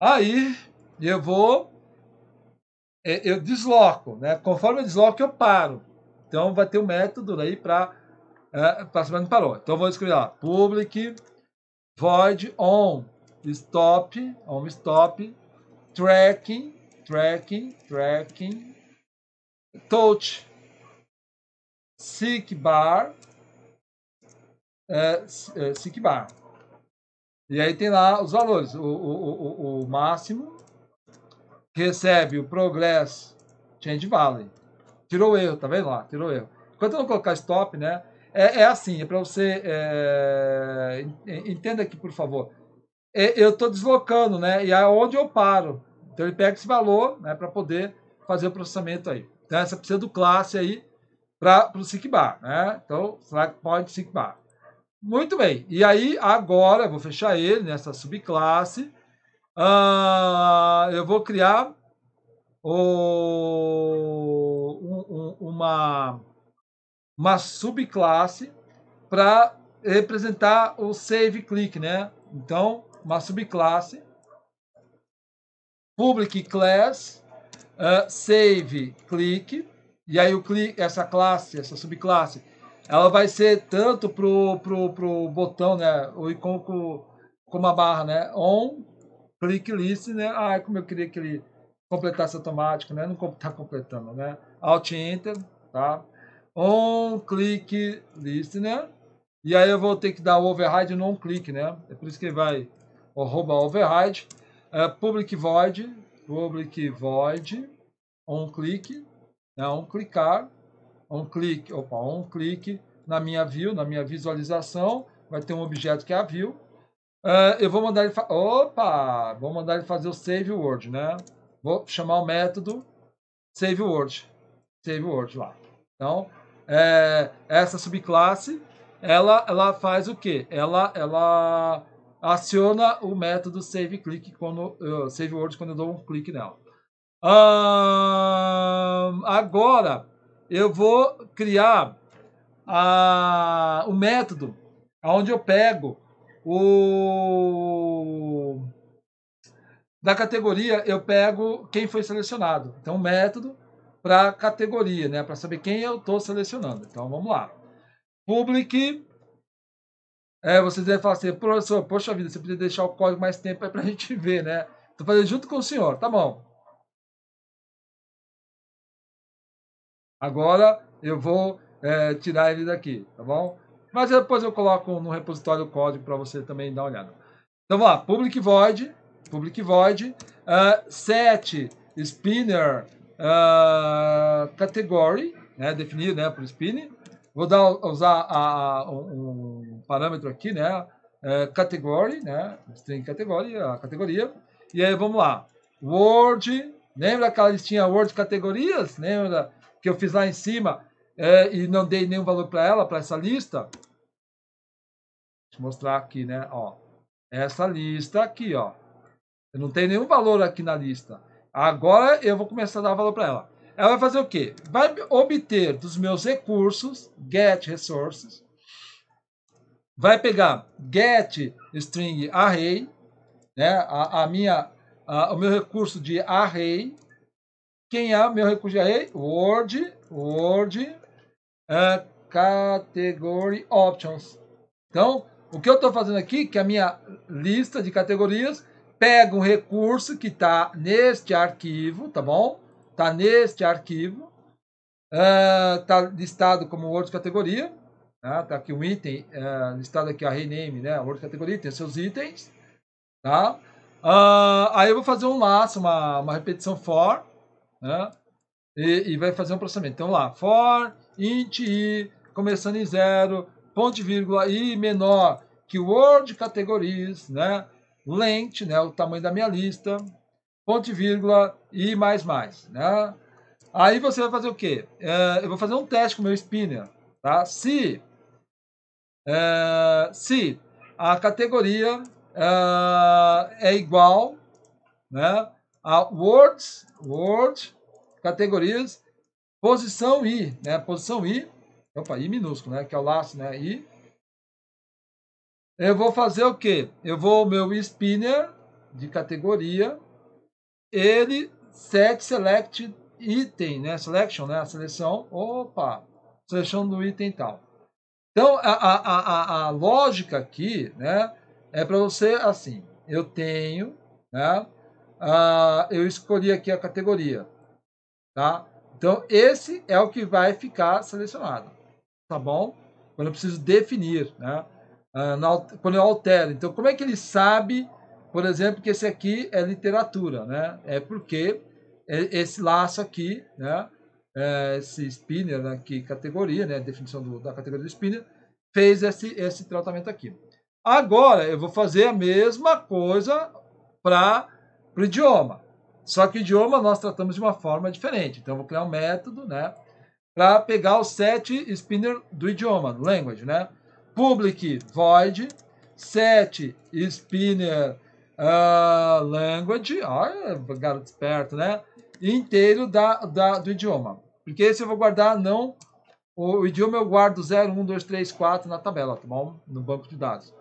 Aí eu vou é, eu desloco, né? Conforme eu desloco eu paro. Então vai ter um método aí para é, para saber onde parou. Então vou escrever lá public void on stop on stop tracking, tracking, tracking, touch, seek bar, é, é, bar. E aí tem lá os valores. O, o, o, o máximo recebe o progress change value. Tirou erro, tá vendo lá? Tirou erro. Enquanto eu não colocar stop, né? É, é assim, é para você... É, entenda aqui, por favor. É, eu estou deslocando, né? E aonde é eu paro. Então ele pega esse valor né, para poder fazer o processamento aí. Então essa precisa do classe aí para o SIGBAR, né? Então, select point SIGBAR. Muito bem. E aí, agora, vou fechar ele nessa subclasse. Uh, eu vou criar o, um, uma, uma subclasse para representar o save click, né? Então, uma subclasse, public class, uh, save click, e aí o click, essa classe, essa subclasse, ela vai ser tanto pro, pro, pro botão, né, o ícone com, com uma barra, né, on, click list, né, ai ah, é como eu queria que ele completasse automático, né, não está completando, né, alt enter, tá, on, click listener né. e aí eu vou ter que dar o override no on click, né, é por isso que ele vai arroba override, é, public void, public void, on click, né, on clicar, on click, opa, on click na minha view, na minha visualização, vai ter um objeto que é a view. É, eu vou mandar ele, opa, vou mandar ele fazer o save word, né? Vou chamar o método save word, save word lá. Então, é, essa subclasse, ela, ela faz o quê? Ela, ela aciona o método save click quando uh, save word quando eu dou um clique nela. Uh, agora eu vou criar a, o método onde eu pego o da categoria eu pego quem foi selecionado. Então método para categoria, né, para saber quem eu estou selecionando. Então vamos lá. Public é, vocês devem falar assim, professor, poxa vida, você podia deixar o código mais tempo aí pra gente ver, né? Tô fazendo junto com o senhor, tá bom. Agora eu vou é, tirar ele daqui, tá bom? Mas depois eu coloco no repositório o código para você também dar uma olhada. Então vamos lá, public void, public void, uh, set spinner uh, category, né, definido né, por spinner. Vou dar, usar a, um, parâmetro aqui, né? É, category, né? String categoria a categoria. E aí vamos lá. Word, lembra aquela listinha Word categorias? Lembra que eu fiz lá em cima é, e não dei nenhum valor para ela, para essa lista? Deixa eu mostrar aqui, né? Ó, essa lista aqui, ó. Eu não tem nenhum valor aqui na lista. Agora eu vou começar a dar valor para ela. Ela vai fazer o quê? Vai obter dos meus recursos, get resources, vai pegar get string array, né? A, a minha, a, o meu recurso de array. Quem é o meu recurso de array? Word, Word, uh, category options. Então, o que eu estou fazendo aqui, que a minha lista de categorias pega um recurso que está neste arquivo, tá bom? Está neste arquivo, está eh, uh, listado como Word categoria. Tá, tá aqui um item, é, listado aqui a rename, né? Outra categoria, tem seus itens. Tá? Uh, aí eu vou fazer um laço, uma, uma repetição for, né? E, e, vai fazer um processamento. Então lá, for int i, começando em zero, ponto vírgula i menor que word categories, né? Length, né? O tamanho da minha lista, ponto vírgula i mais mais, né? Aí você vai fazer o quê? Uh, eu vou fazer um teste com o meu spinner, tá? Se é, eh, se a categoria é, é igual né, a words, word, categorias, posição I, né, posição I, opa, I minúsculo, né, que é o laço, né, I. Eu vou fazer o quê? Eu vou, meu spinner de categoria, ele set select item, né, selection, né, a seleção, opa, seleção do item tal. Então, a, a, a, a lógica aqui né, é para você assim: eu tenho, né, uh, eu escolhi aqui a categoria. Tá? Então, esse é o que vai ficar selecionado. Tá bom? Quando eu preciso definir, né? Uh, na, quando eu altero. Então, como é que ele sabe, por exemplo, que esse aqui é literatura? Né? É porque é, esse laço aqui, né? é, esse spinner, né, que categoria, né, definição do, da categoria do spinner, fez esse, esse tratamento aqui. Agora eu vou fazer a mesma coisa para o idioma. Só que idioma nós tratamos de uma forma diferente. Então eu vou criar um método, né, para pegar os set spinner do idioma, do language, né? Public void set spinner uh, language, olha, garoto esperto, né? Inteiro da, da, do idioma. Porque esse eu vou guardar, não. O idioma eu guardo 0, 1, 2, 3, 4 na tabela, tá bom? No banco de dados.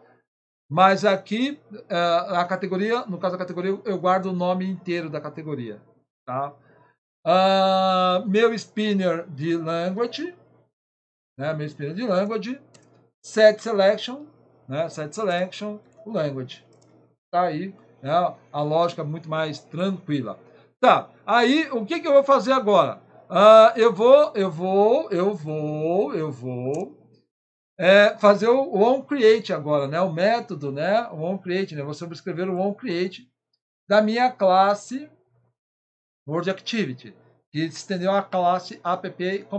Mas aqui, é, a categoria, no caso da categoria, eu guardo o nome inteiro da categoria, tá? Uh, meu spinner de language, né? Meu spinner de language, set selection, né? Set selection, language. Tá aí, né? A lógica muito mais tranquila. Tá, aí o que, que eu vou fazer agora? Uh, eu vou, eu vou, eu vou, eu vou é, fazer o, on onCreate agora, né? O método, né? O onCreate, né? Vou subscrever o onCreate da minha classe WordActivity, que estendeu a classe app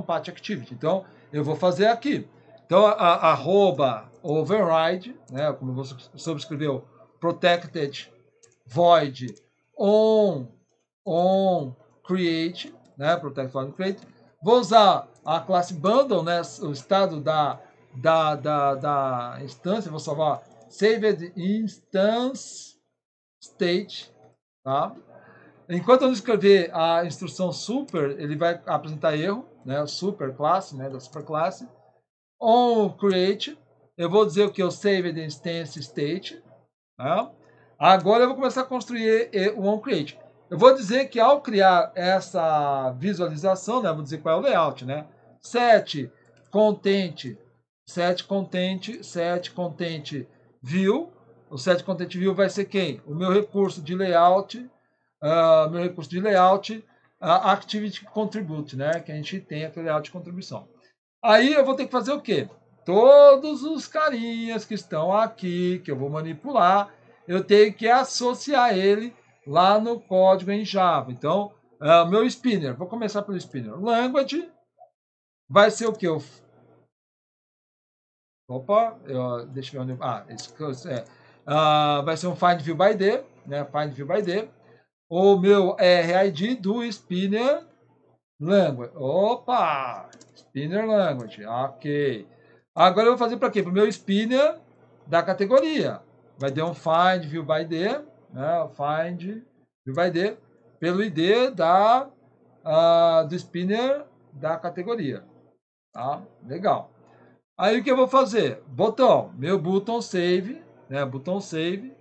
activity Então, eu vou fazer aqui. Então, a, a, arroba override, né? Como você subscreveu, protected void on on create né, para o Vou usar a classe Bundle, né, o estado da, da, da, da instância, vou salvar Saved Instance State. Tá? Enquanto eu não escrever a instrução super, ele vai apresentar erro, né, super classe, né, da super classe. On create, eu vou dizer o que? É o Saved Instance State. Né? Agora eu vou começar a construir o on create. Eu vou dizer que ao criar essa visualização, né, vou dizer qual é o layout, né? 7 contente, 7 contente, 7 contente view. O 7 content view vai ser quem? O meu recurso de layout, uh, meu recurso de layout uh, activity contribute, né? Que a gente tem aquele layout de contribuição. Aí eu vou ter que fazer o quê? Todos os carinhas que estão aqui, que eu vou manipular, eu tenho que associar ele lá no código em Java. Então, uh, meu spinner, vou começar pelo spinner. Language vai ser o que eu Opa, eu, deixa eu ver onde. Ah, esse, é, uh, vai ser um find view by d, né? Find view by d. O meu RID do spinner language. Opa! Spinner language. OK. Agora eu vou fazer para quê? Para o meu spinner da categoria. Vai ter um find view by d né, find vai ID pelo ID da, uh, do spinner da categoria. Tá? Legal. Aí o que eu vou fazer? Botão, meu botão save, né? Botão save.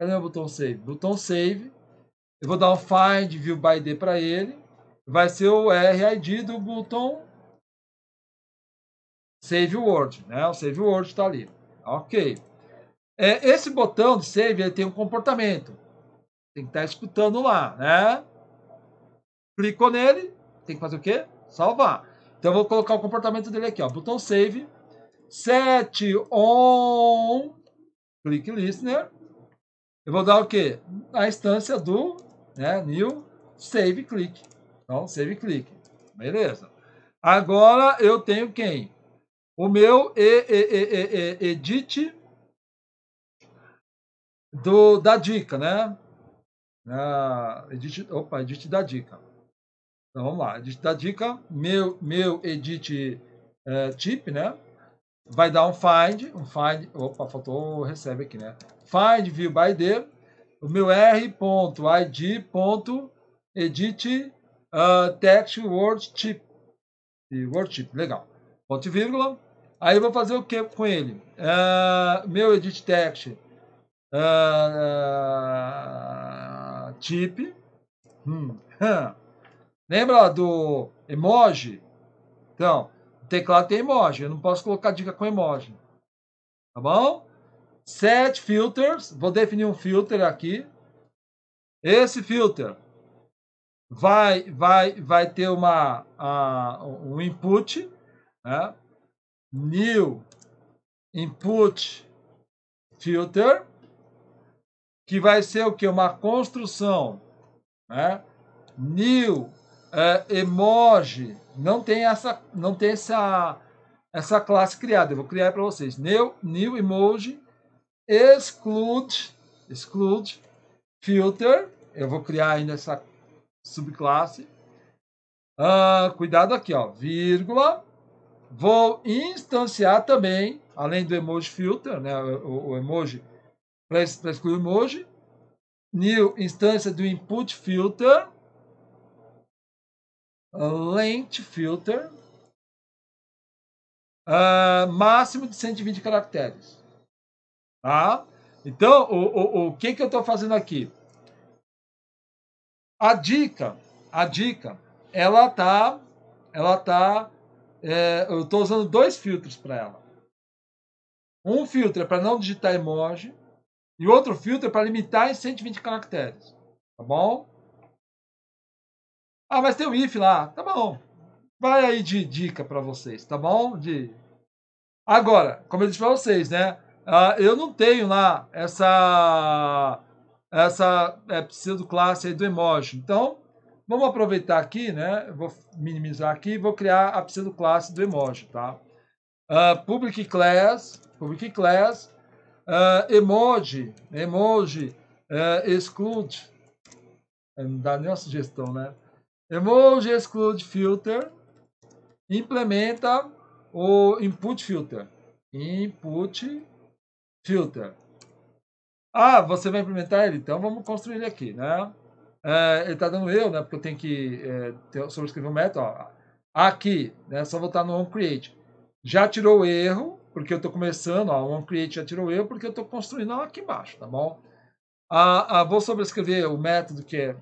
Cadê o botão save? Botão save. Eu vou dar um find view by ID para ele. Vai ser o RID do botão save word, né? O save word está ali. Ok. É, esse botão de save ele tem um comportamento. Tem que estar tá escutando lá, né? Clicou nele, tem que fazer o quê? Salvar. Então eu vou colocar o comportamento dele aqui, ó. Botão save, set on, click listener. Eu vou dar o quê? A instância do né, new save click. Então, save click. Beleza. Agora eu tenho quem? O meu e, e, e, e, edit do, da dica, né? Ah, edit, opa, edit da dica. Então vamos lá, edit da dica, meu, meu edit é, tip, né? Vai dar um find, um find, opa, faltou recebe aqui, né? Find view by d, o meu r.id.edit uh, ah, text word tip. Word chip, legal. Ponto e vírgula. Aí eu vou fazer o que com ele? Uh, meu edit text Uh, ah, tip. Ah, hum. Lembra do emoji? Então, teclado tem emoji. Eu não posso colocar dica com emoji. Tá bom? Set filters. Vou definir um filter aqui. Esse filter vai, vai, vai ter uma, uh, um input. Né? New input filter que vai ser o que? Uma construção. Né? New, é, emoji, não tem essa, não tem essa, essa classe criada. Eu vou criar para vocês. New, new emoji, exclude, exclude, filter. Eu vou criar ainda essa subclasse. Ah, cuidado aqui, ó, vírgula. Vou instanciar também, além do emoji filter, né, o, o emoji para excluir o emoji. New instância do input filter. Length filter. Uh, máximo de 120 caracteres. Tá? Então, o, o, o que, que eu estou fazendo aqui? A dica, a dica, ela tá, ela tá, é, eu estou usando dois filtros para ela. Um filtro é para não digitar emoji e outro filtro para limitar em 120 caracteres. Tá bom? Ah, mas tem o if lá. Tá bom. Vai aí de dica para vocês, tá bom? De Agora, como eu disse para vocês, né? Uh, eu não tenho lá essa essa é, pseudo classe aí do emoji. Então, vamos aproveitar aqui, né? vou minimizar aqui e vou criar a pseudo classe do emoji, tá? Uh, public class, public class Uh, emoji, emoji, uh, exclude. É, não dá nenhuma sugestão, né? Emoji exclude filter. Implementa o input filter. Input filter. Ah, você vai implementar ele? Então vamos construir ele aqui, né? Uh, ele está dando eu, né? Porque eu tenho que é, ter, sobrescrever o método. Ó. Aqui, né? Só voltar no home create. Já tirou o erro, porque eu estou começando, ó, One Create já tirou eu, porque eu estou construindo aqui embaixo, tá bom? Ah, ah, vou sobrescrever o método que é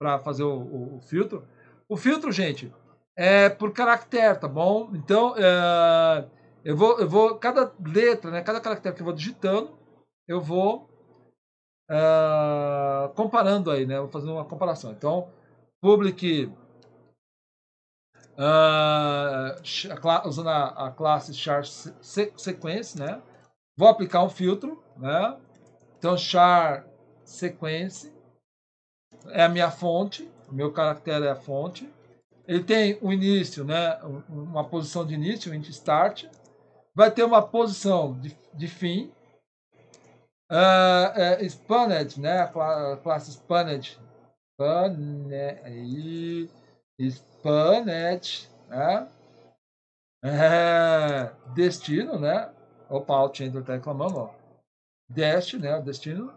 para fazer o, o, o, filtro. O filtro, gente, é por caractere, tá bom? Então, é, eu, vou, eu vou, cada letra, né, cada caractere que eu vou digitando, eu vou é, comparando aí, né? Vou fazer uma comparação. Então, public uh, usando a, a, classe char sequence, né? Vou aplicar um filtro, né? Então char sequence é a minha fonte, o meu caractere é a fonte. Ele tem um início, né? Uma posição de início, int start. Vai ter uma posição de, de fim. Uh, é, spanned, né? A classe spanned. Spanned. Planet, né? É, destino, né? Opa, o Tinder tá reclamando, ó. Dest, né? O destino.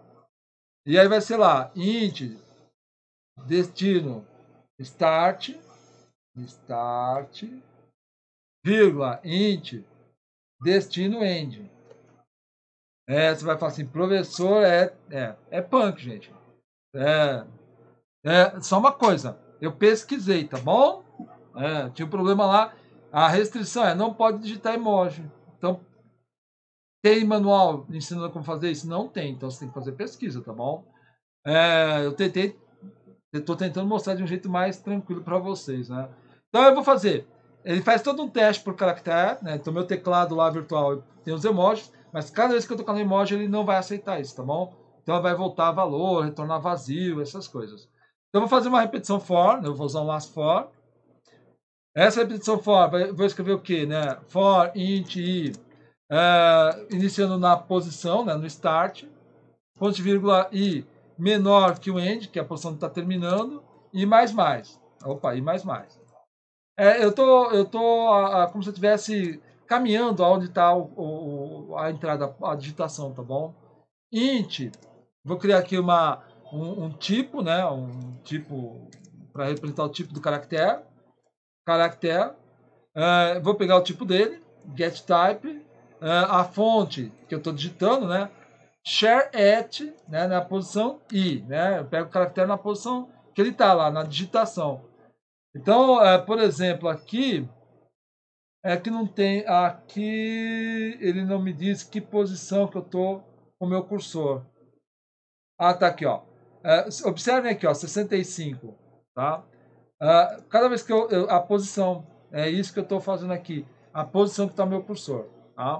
E aí vai ser lá, int, destino, start, start, vírgula, int, destino, end. É, você vai falar assim, professor é, é, é punk, gente. É, é, só uma coisa, eu pesquisei, tá bom? É, tinha um problema lá. A restrição é não pode digitar emoji. Então, tem manual ensinando como fazer isso? Não tem. Então, você tem que fazer pesquisa, tá bom? É, eu tentei, estou tentando mostrar de um jeito mais tranquilo para vocês, né? Então, eu vou fazer. Ele faz todo um teste por caractere, né? Então, meu teclado lá virtual tem os emojis, mas cada vez que eu tocar no emoji, ele não vai aceitar isso, tá bom? Então, vai voltar valor, retornar vazio, essas coisas. Então, vou fazer uma repetição for, né? eu vou usar um last for. Essa repetição for, vou escrever o quê? Né? For int i, eh, iniciando na posição, né? no start, ponto vírgula i menor que o end, que é a posição que está terminando, e mais mais. Opa, e mais mais. É, eu tô, eu tô a, a, como se eu estivesse caminhando aonde está a entrada, a digitação, tá bom? Int, vou criar aqui uma um, um tipo, né? Um tipo para representar o tipo do caractere. Caractere. Uh, vou pegar o tipo dele, get type, uh, a fonte que eu estou digitando, né? Share at, né, na posição i, né? Eu pego o caractere na posição que ele está lá, na digitação. Então, uh, por exemplo, aqui é que não tem aqui ele não me diz que posição que eu estou com o meu cursor. Ah, tá aqui, ó. Uh, observem aqui, ó, 65, tá? Uh, cada vez que eu, eu, a posição, é isso que eu estou fazendo aqui, a posição que está meu cursor, tá?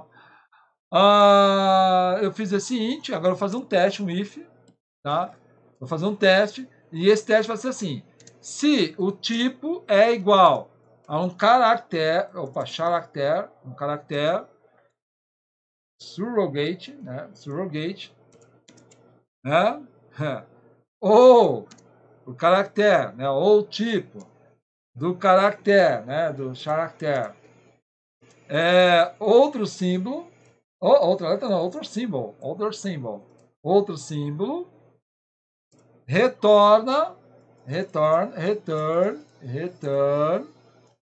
Uh, eu fiz esse int, agora vou fazer um teste, um if, tá? Vou fazer um teste, e esse teste vai ser assim, se o tipo é igual a um caractere, opa, character, um caractere surrogate, né? Surrogate, né? ou o caractere, né? ou o tipo do caractere, né? do character. É, outro símbolo, ou, outra letra não, outro símbolo, outro símbolo, outro símbolo, retorna, return, return, return,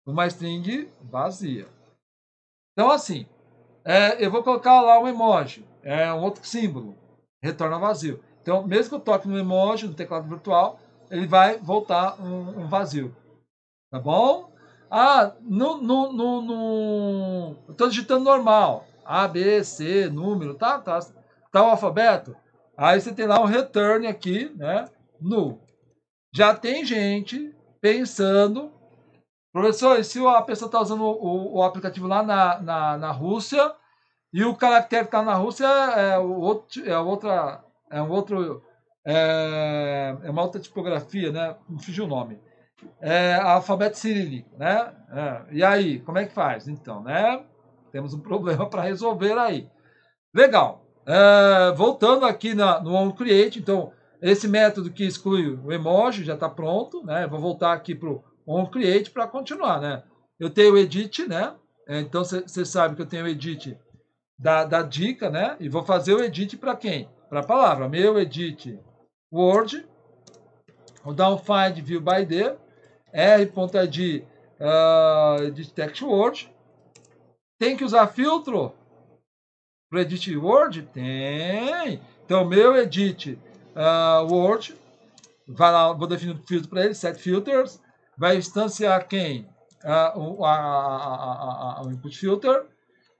uma string vazia. Então, assim, é, eu vou colocar lá um emoji, é um outro símbolo, retorna vazio. Então, mesmo que eu toque no emoji, no teclado virtual, ele vai voltar um, um vazio. Tá bom? Ah, no, no, no, no... estou digitando normal. A, B, C, número, tá, tá, tá o alfabeto. Aí você tem lá um return aqui, né? Nu. Já tem gente pensando, professor, e se a pessoa está usando o, o, aplicativo lá na, na, na Rússia e o caractere que está na Rússia é, o outro, é outra é um outro é, é uma outra tipografia, né? Não fugiu o nome. É alfabeto cirílico, né? É, e aí, como é que faz? Então, né? Temos um problema para resolver aí. Legal. É, voltando aqui na, no onCreate, então, esse método que exclui o emoji já está pronto, né? vou voltar aqui para o onCreate para continuar, né? Eu tenho o edit, né? É, então, você sabe que eu tenho o edit da, da dica, né? E vou fazer o edit para quem? para a palavra. Meu edit Word, vou dar um find view by D, R.id uh, edit text Word. Tem que usar filtro para edit Word? Tem! Então, meu edit uh, Word, vai lá, vou definir o filtro para ele, set filters, vai instanciar quem? Uh, a, a, a, o input filter.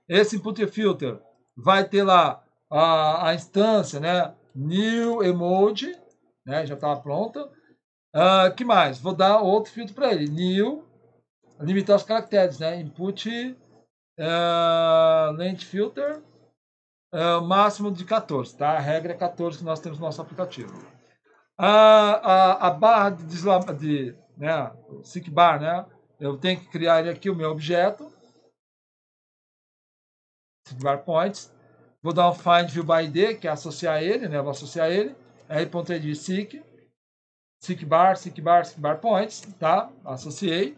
Esse input filter vai ter lá a, a instância, né? New emoji, né? Já estava pronta. Uh, que mais? Vou dar outro filtro para ele. New, limitar os caracteres, né? Input uh, length filter uh, máximo de 14, tá? A regra é 14 que nós temos no nosso aplicativo. Uh, a, a barra de, de, né? Sick bar, né? Eu tenho que criar aqui o meu objeto. Sick bar points vou dar um find view by id que é associar ele, né? vou associar ele, r.id seek, seek bar, seek bar, seek bar points, tá? Associei.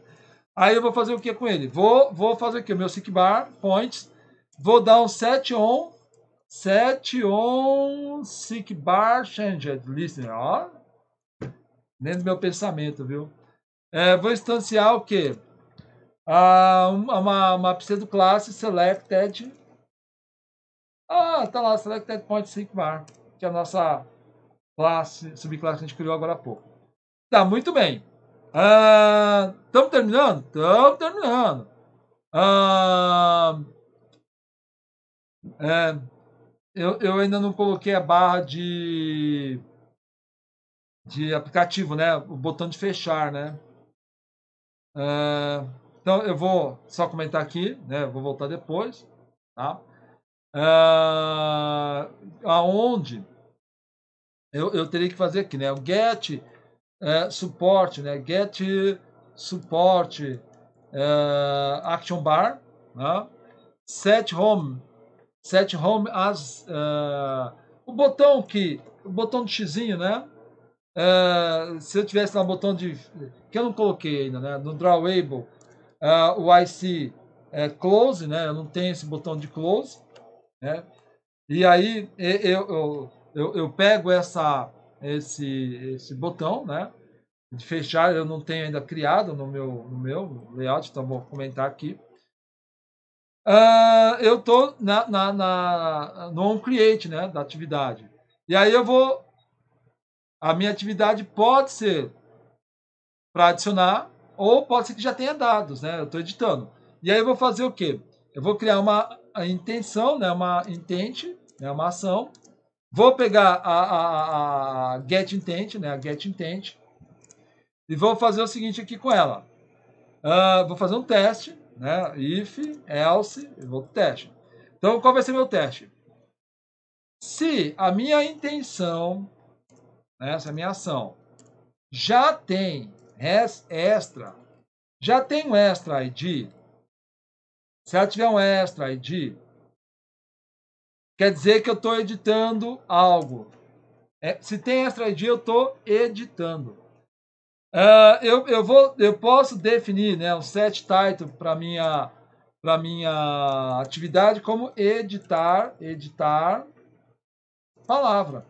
Aí eu vou fazer o que com ele? Vou, vou fazer aqui o meu seek bar points, vou dar um set on, set on seek bar changed listener, ó. Nem do meu pensamento, viu? É, vou instanciar o quê? Ah, uma, uma, uma pseudo classe selected ah, tá lá, Selected Point Sync que é a nossa classe, subclasse que a gente criou agora há pouco. Tá, muito bem. Estamos ah, terminando? Estamos terminando. Ah, é, eu, eu ainda não coloquei a barra de, de aplicativo, né? O botão de fechar, né? Ah, então eu vou só comentar aqui, né? Vou voltar depois, tá? ah, aonde eu, eu teria que fazer aqui, né? O get é, suporte, né? Get suporte é, action bar, né? set home, set home as é, o botão que o botão de xizinho, né? se eu tivesse lá o botão de que eu não coloquei ainda, né? No drawable, o IC close, né? Eu não tenho esse botão de close. Né? E aí eu, eu, eu, eu pego essa, esse, esse botão, né? de fechar, eu não tenho ainda criado no meu, no meu layout, então vou comentar aqui. Uh, eu estou na, na, na, no on-create né, da atividade. E aí eu vou... A minha atividade pode ser para adicionar ou pode ser que já tenha dados, né? Eu estou editando. E aí eu vou fazer o quê? Eu vou criar uma a intenção, né, uma intente né, uma ação. Vou pegar a, a, a get intent, né, a get intent, e vou fazer o seguinte aqui com ela. Uh, vou fazer um teste, né, if, else, vou teste. Então, qual vai ser meu teste? Se a minha intenção, né, essa a minha ação, já tem res extra, já tem um extra ID se ela tiver um extra ID, quer dizer que eu estou editando algo. É, se tem extra ID, eu estou editando. Uh, eu, eu, vou, eu posso definir né, um set title para minha para minha atividade como editar editar palavra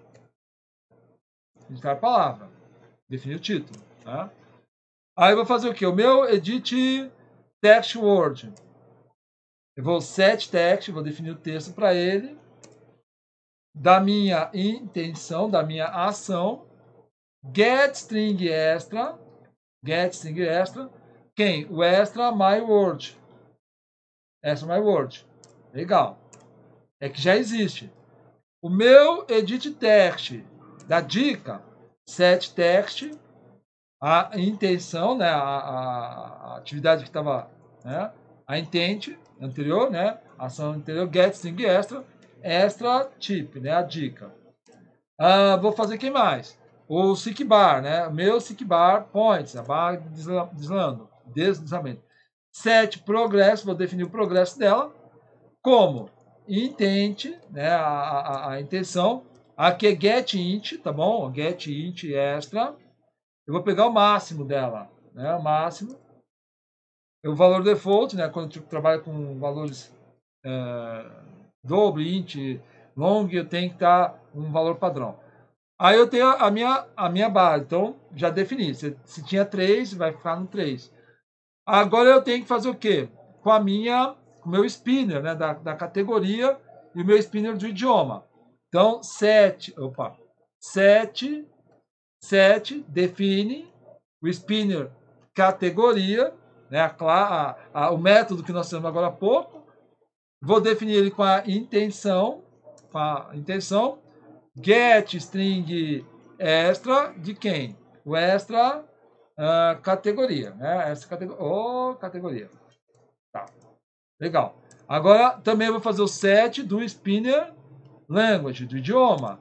editar palavra definir o título tá? aí eu vou fazer o que o meu edit text word eu vou set text, vou definir o texto para ele, da minha intenção, da minha ação, get string extra, get string extra, quem? O extra my word. Extra my word. Legal. É que já existe. O meu edit text da dica, set text, a intenção, né, a, a, a atividade que estava, né, a intente anterior, né? Ação anterior, get string extra, extra tip, né? A dica. Ah, vou fazer quem mais? O sick bar, né? Meu sick bar points, a barra deslando, deslizamento. Set progresso, vou definir o progresso dela. Como? Intente, né? A, a, a intenção. Aqui é get int, tá bom? Get int extra. Eu vou pegar o máximo dela, né? O máximo. O valor default, né, quando eu trabalho com valores uh, int, long, eu tenho que estar um valor padrão. Aí eu tenho a minha, a minha barra, então já defini. Se, se tinha 3, vai ficar no 3. Agora eu tenho que fazer o quê? Com a minha, com o meu spinner né, da, da categoria e o meu spinner do idioma. Então, 7, opa, 7, 7 define o spinner categoria né, a, a, a, o método que nós temos agora há pouco, vou definir ele com a intenção, com a intenção get string extra de quem? O extra uh, categoria, né? Essa categoria, oh, categoria. Tá. Legal. Agora também vou fazer o set do spinner language do idioma.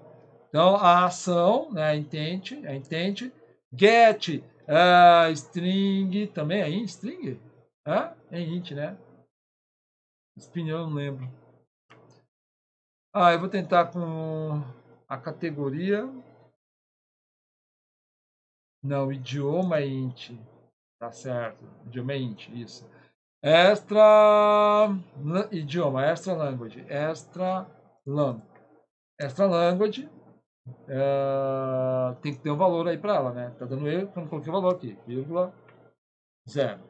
Então a ação, né, intent, a intent get Uh, string também é in string? Hã? É int, né? Spin eu não lembro. Ah, eu vou tentar com a categoria. Não, idioma é int. Tá certo. Idioma é int, isso. Extra idioma, extra language, extra lang, extra language uh, tem que ter um valor aí para ela, né? Tá dando erro, então não coloquei o valor aqui, vírgula, zero.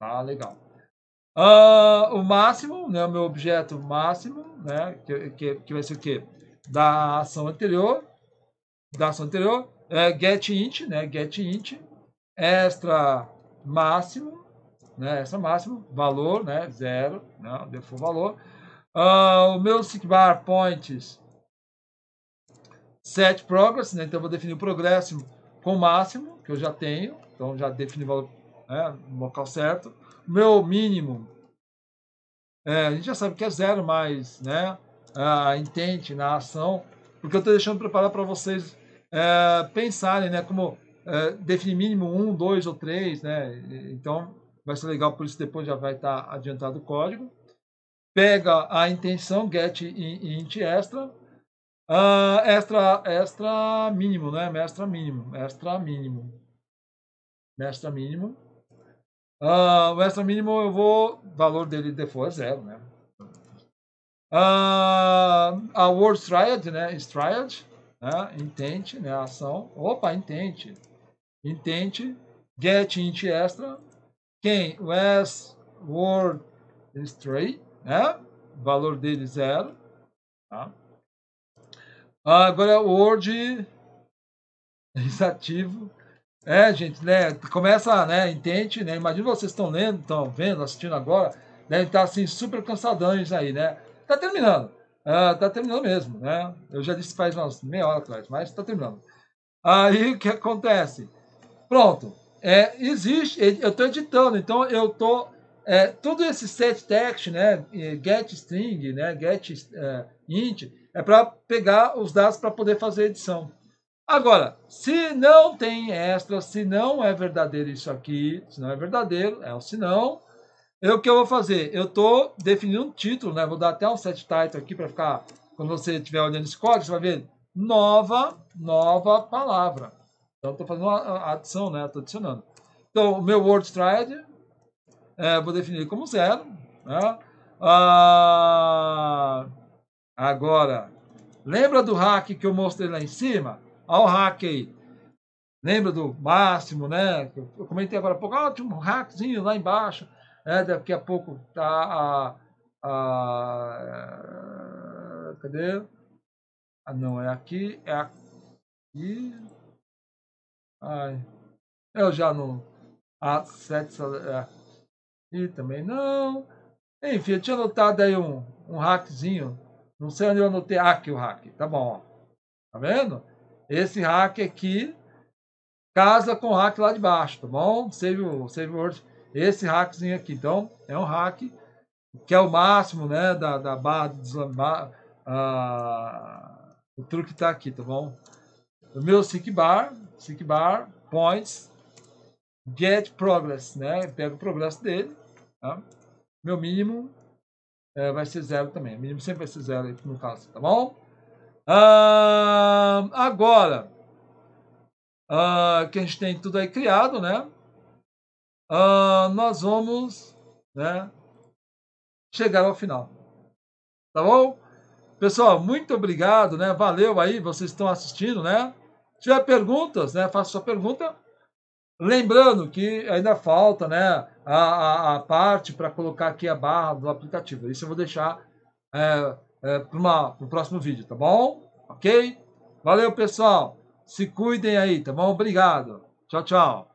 Tá legal. Uh, o máximo, né, o meu objeto máximo, né, que, que, que vai ser o quê? Da ação anterior, da ação anterior, é get int, né, get int, extra máximo, né, extra máximo, valor, né, zero, né, default valor. Uh, o meu sigbar points, set progress, né? então vou definir o progresso com máximo, que eu já tenho, então já defini o valor, né, no local certo. Meu mínimo, é, a gente já sabe que é zero, mas né, a intente na ação, porque eu estou deixando preparar para vocês é, pensarem né, como é, definir mínimo um, dois ou três, né? então vai ser legal, por isso depois já vai estar tá adiantado o código. Pega a intenção get int extra, Uh, extra, extra mínimo, né? Mestra mínimo, extra mínimo. Mestra mínimo. Uh, o extra mínimo eu vou. valor dele default é zero, né? Uh, a word Striad, né? Triad, né? né? Ação. Opa, intente intente Get int extra. Quem? O S word stray, né? Valor dele zero. Tá? Agora o Word desativo. É, é, gente, né? Começa, né? Entende, né? Imagina vocês estão lendo, estão vendo, assistindo agora, deve estar assim super cansadões aí, né? Tá terminando. está ah, tá terminando mesmo, né? Eu já disse faz umas meia hora atrás, mas tá terminando. Aí o que acontece? Pronto. É, existe, eu estou editando, então eu estou é, todo esse set text, né, get string, né, get é, int, é para pegar os dados para poder fazer a edição. Agora, se não tem extra, se não é verdadeiro isso aqui, se não é verdadeiro, é o senão. Eu, é o que eu vou fazer? Eu estou definindo um título, né? Vou dar até um set title aqui para ficar... Quando você estiver olhando esse código, você vai ver nova, nova palavra. Então, estou fazendo a adição, né? Estou adicionando. Então, o meu word tried, é, vou definir como zero. Né? Ah, Agora, lembra do hack que eu mostrei lá em cima? Olha o hack aí. Lembra do máximo, né? Eu comentei agora há pouco, ah, tinha um hackzinho lá embaixo. É, daqui a pouco tá a, a, cadê? Ah, não, é aqui, é aqui. Ai, eu já não. A sete é, e também não. Enfim, eu tinha notado aí um, um hackzinho não sei onde eu anotei. Ah, aqui o hack. Tá bom. Ó. Tá vendo? Esse hack aqui casa com o hack lá de baixo, tá bom? Save, save word. Esse hackzinho aqui. Então, é um hack que é o máximo né, da, da barra de deslambar. Ah, o truque tá aqui, tá bom? O meu seek bar, seek bar, points, get progress, né? Pega o progresso dele, tá? Meu mínimo é, vai ser zero também. A mínima sempre vai ser zero aí no caso, tá bom? Ah, agora, ah, que a gente tem tudo aí criado, né? Ah, nós vamos né, chegar ao final. Tá bom? Pessoal, muito obrigado, né? Valeu aí, vocês estão assistindo, né? Se tiver perguntas, né? Faça sua pergunta. Lembrando que ainda falta né, a, a, a parte para colocar aqui a barra do aplicativo. Isso eu vou deixar é, é, para o próximo vídeo, tá bom? Ok? Valeu, pessoal. Se cuidem aí, tá bom? Obrigado. Tchau, tchau.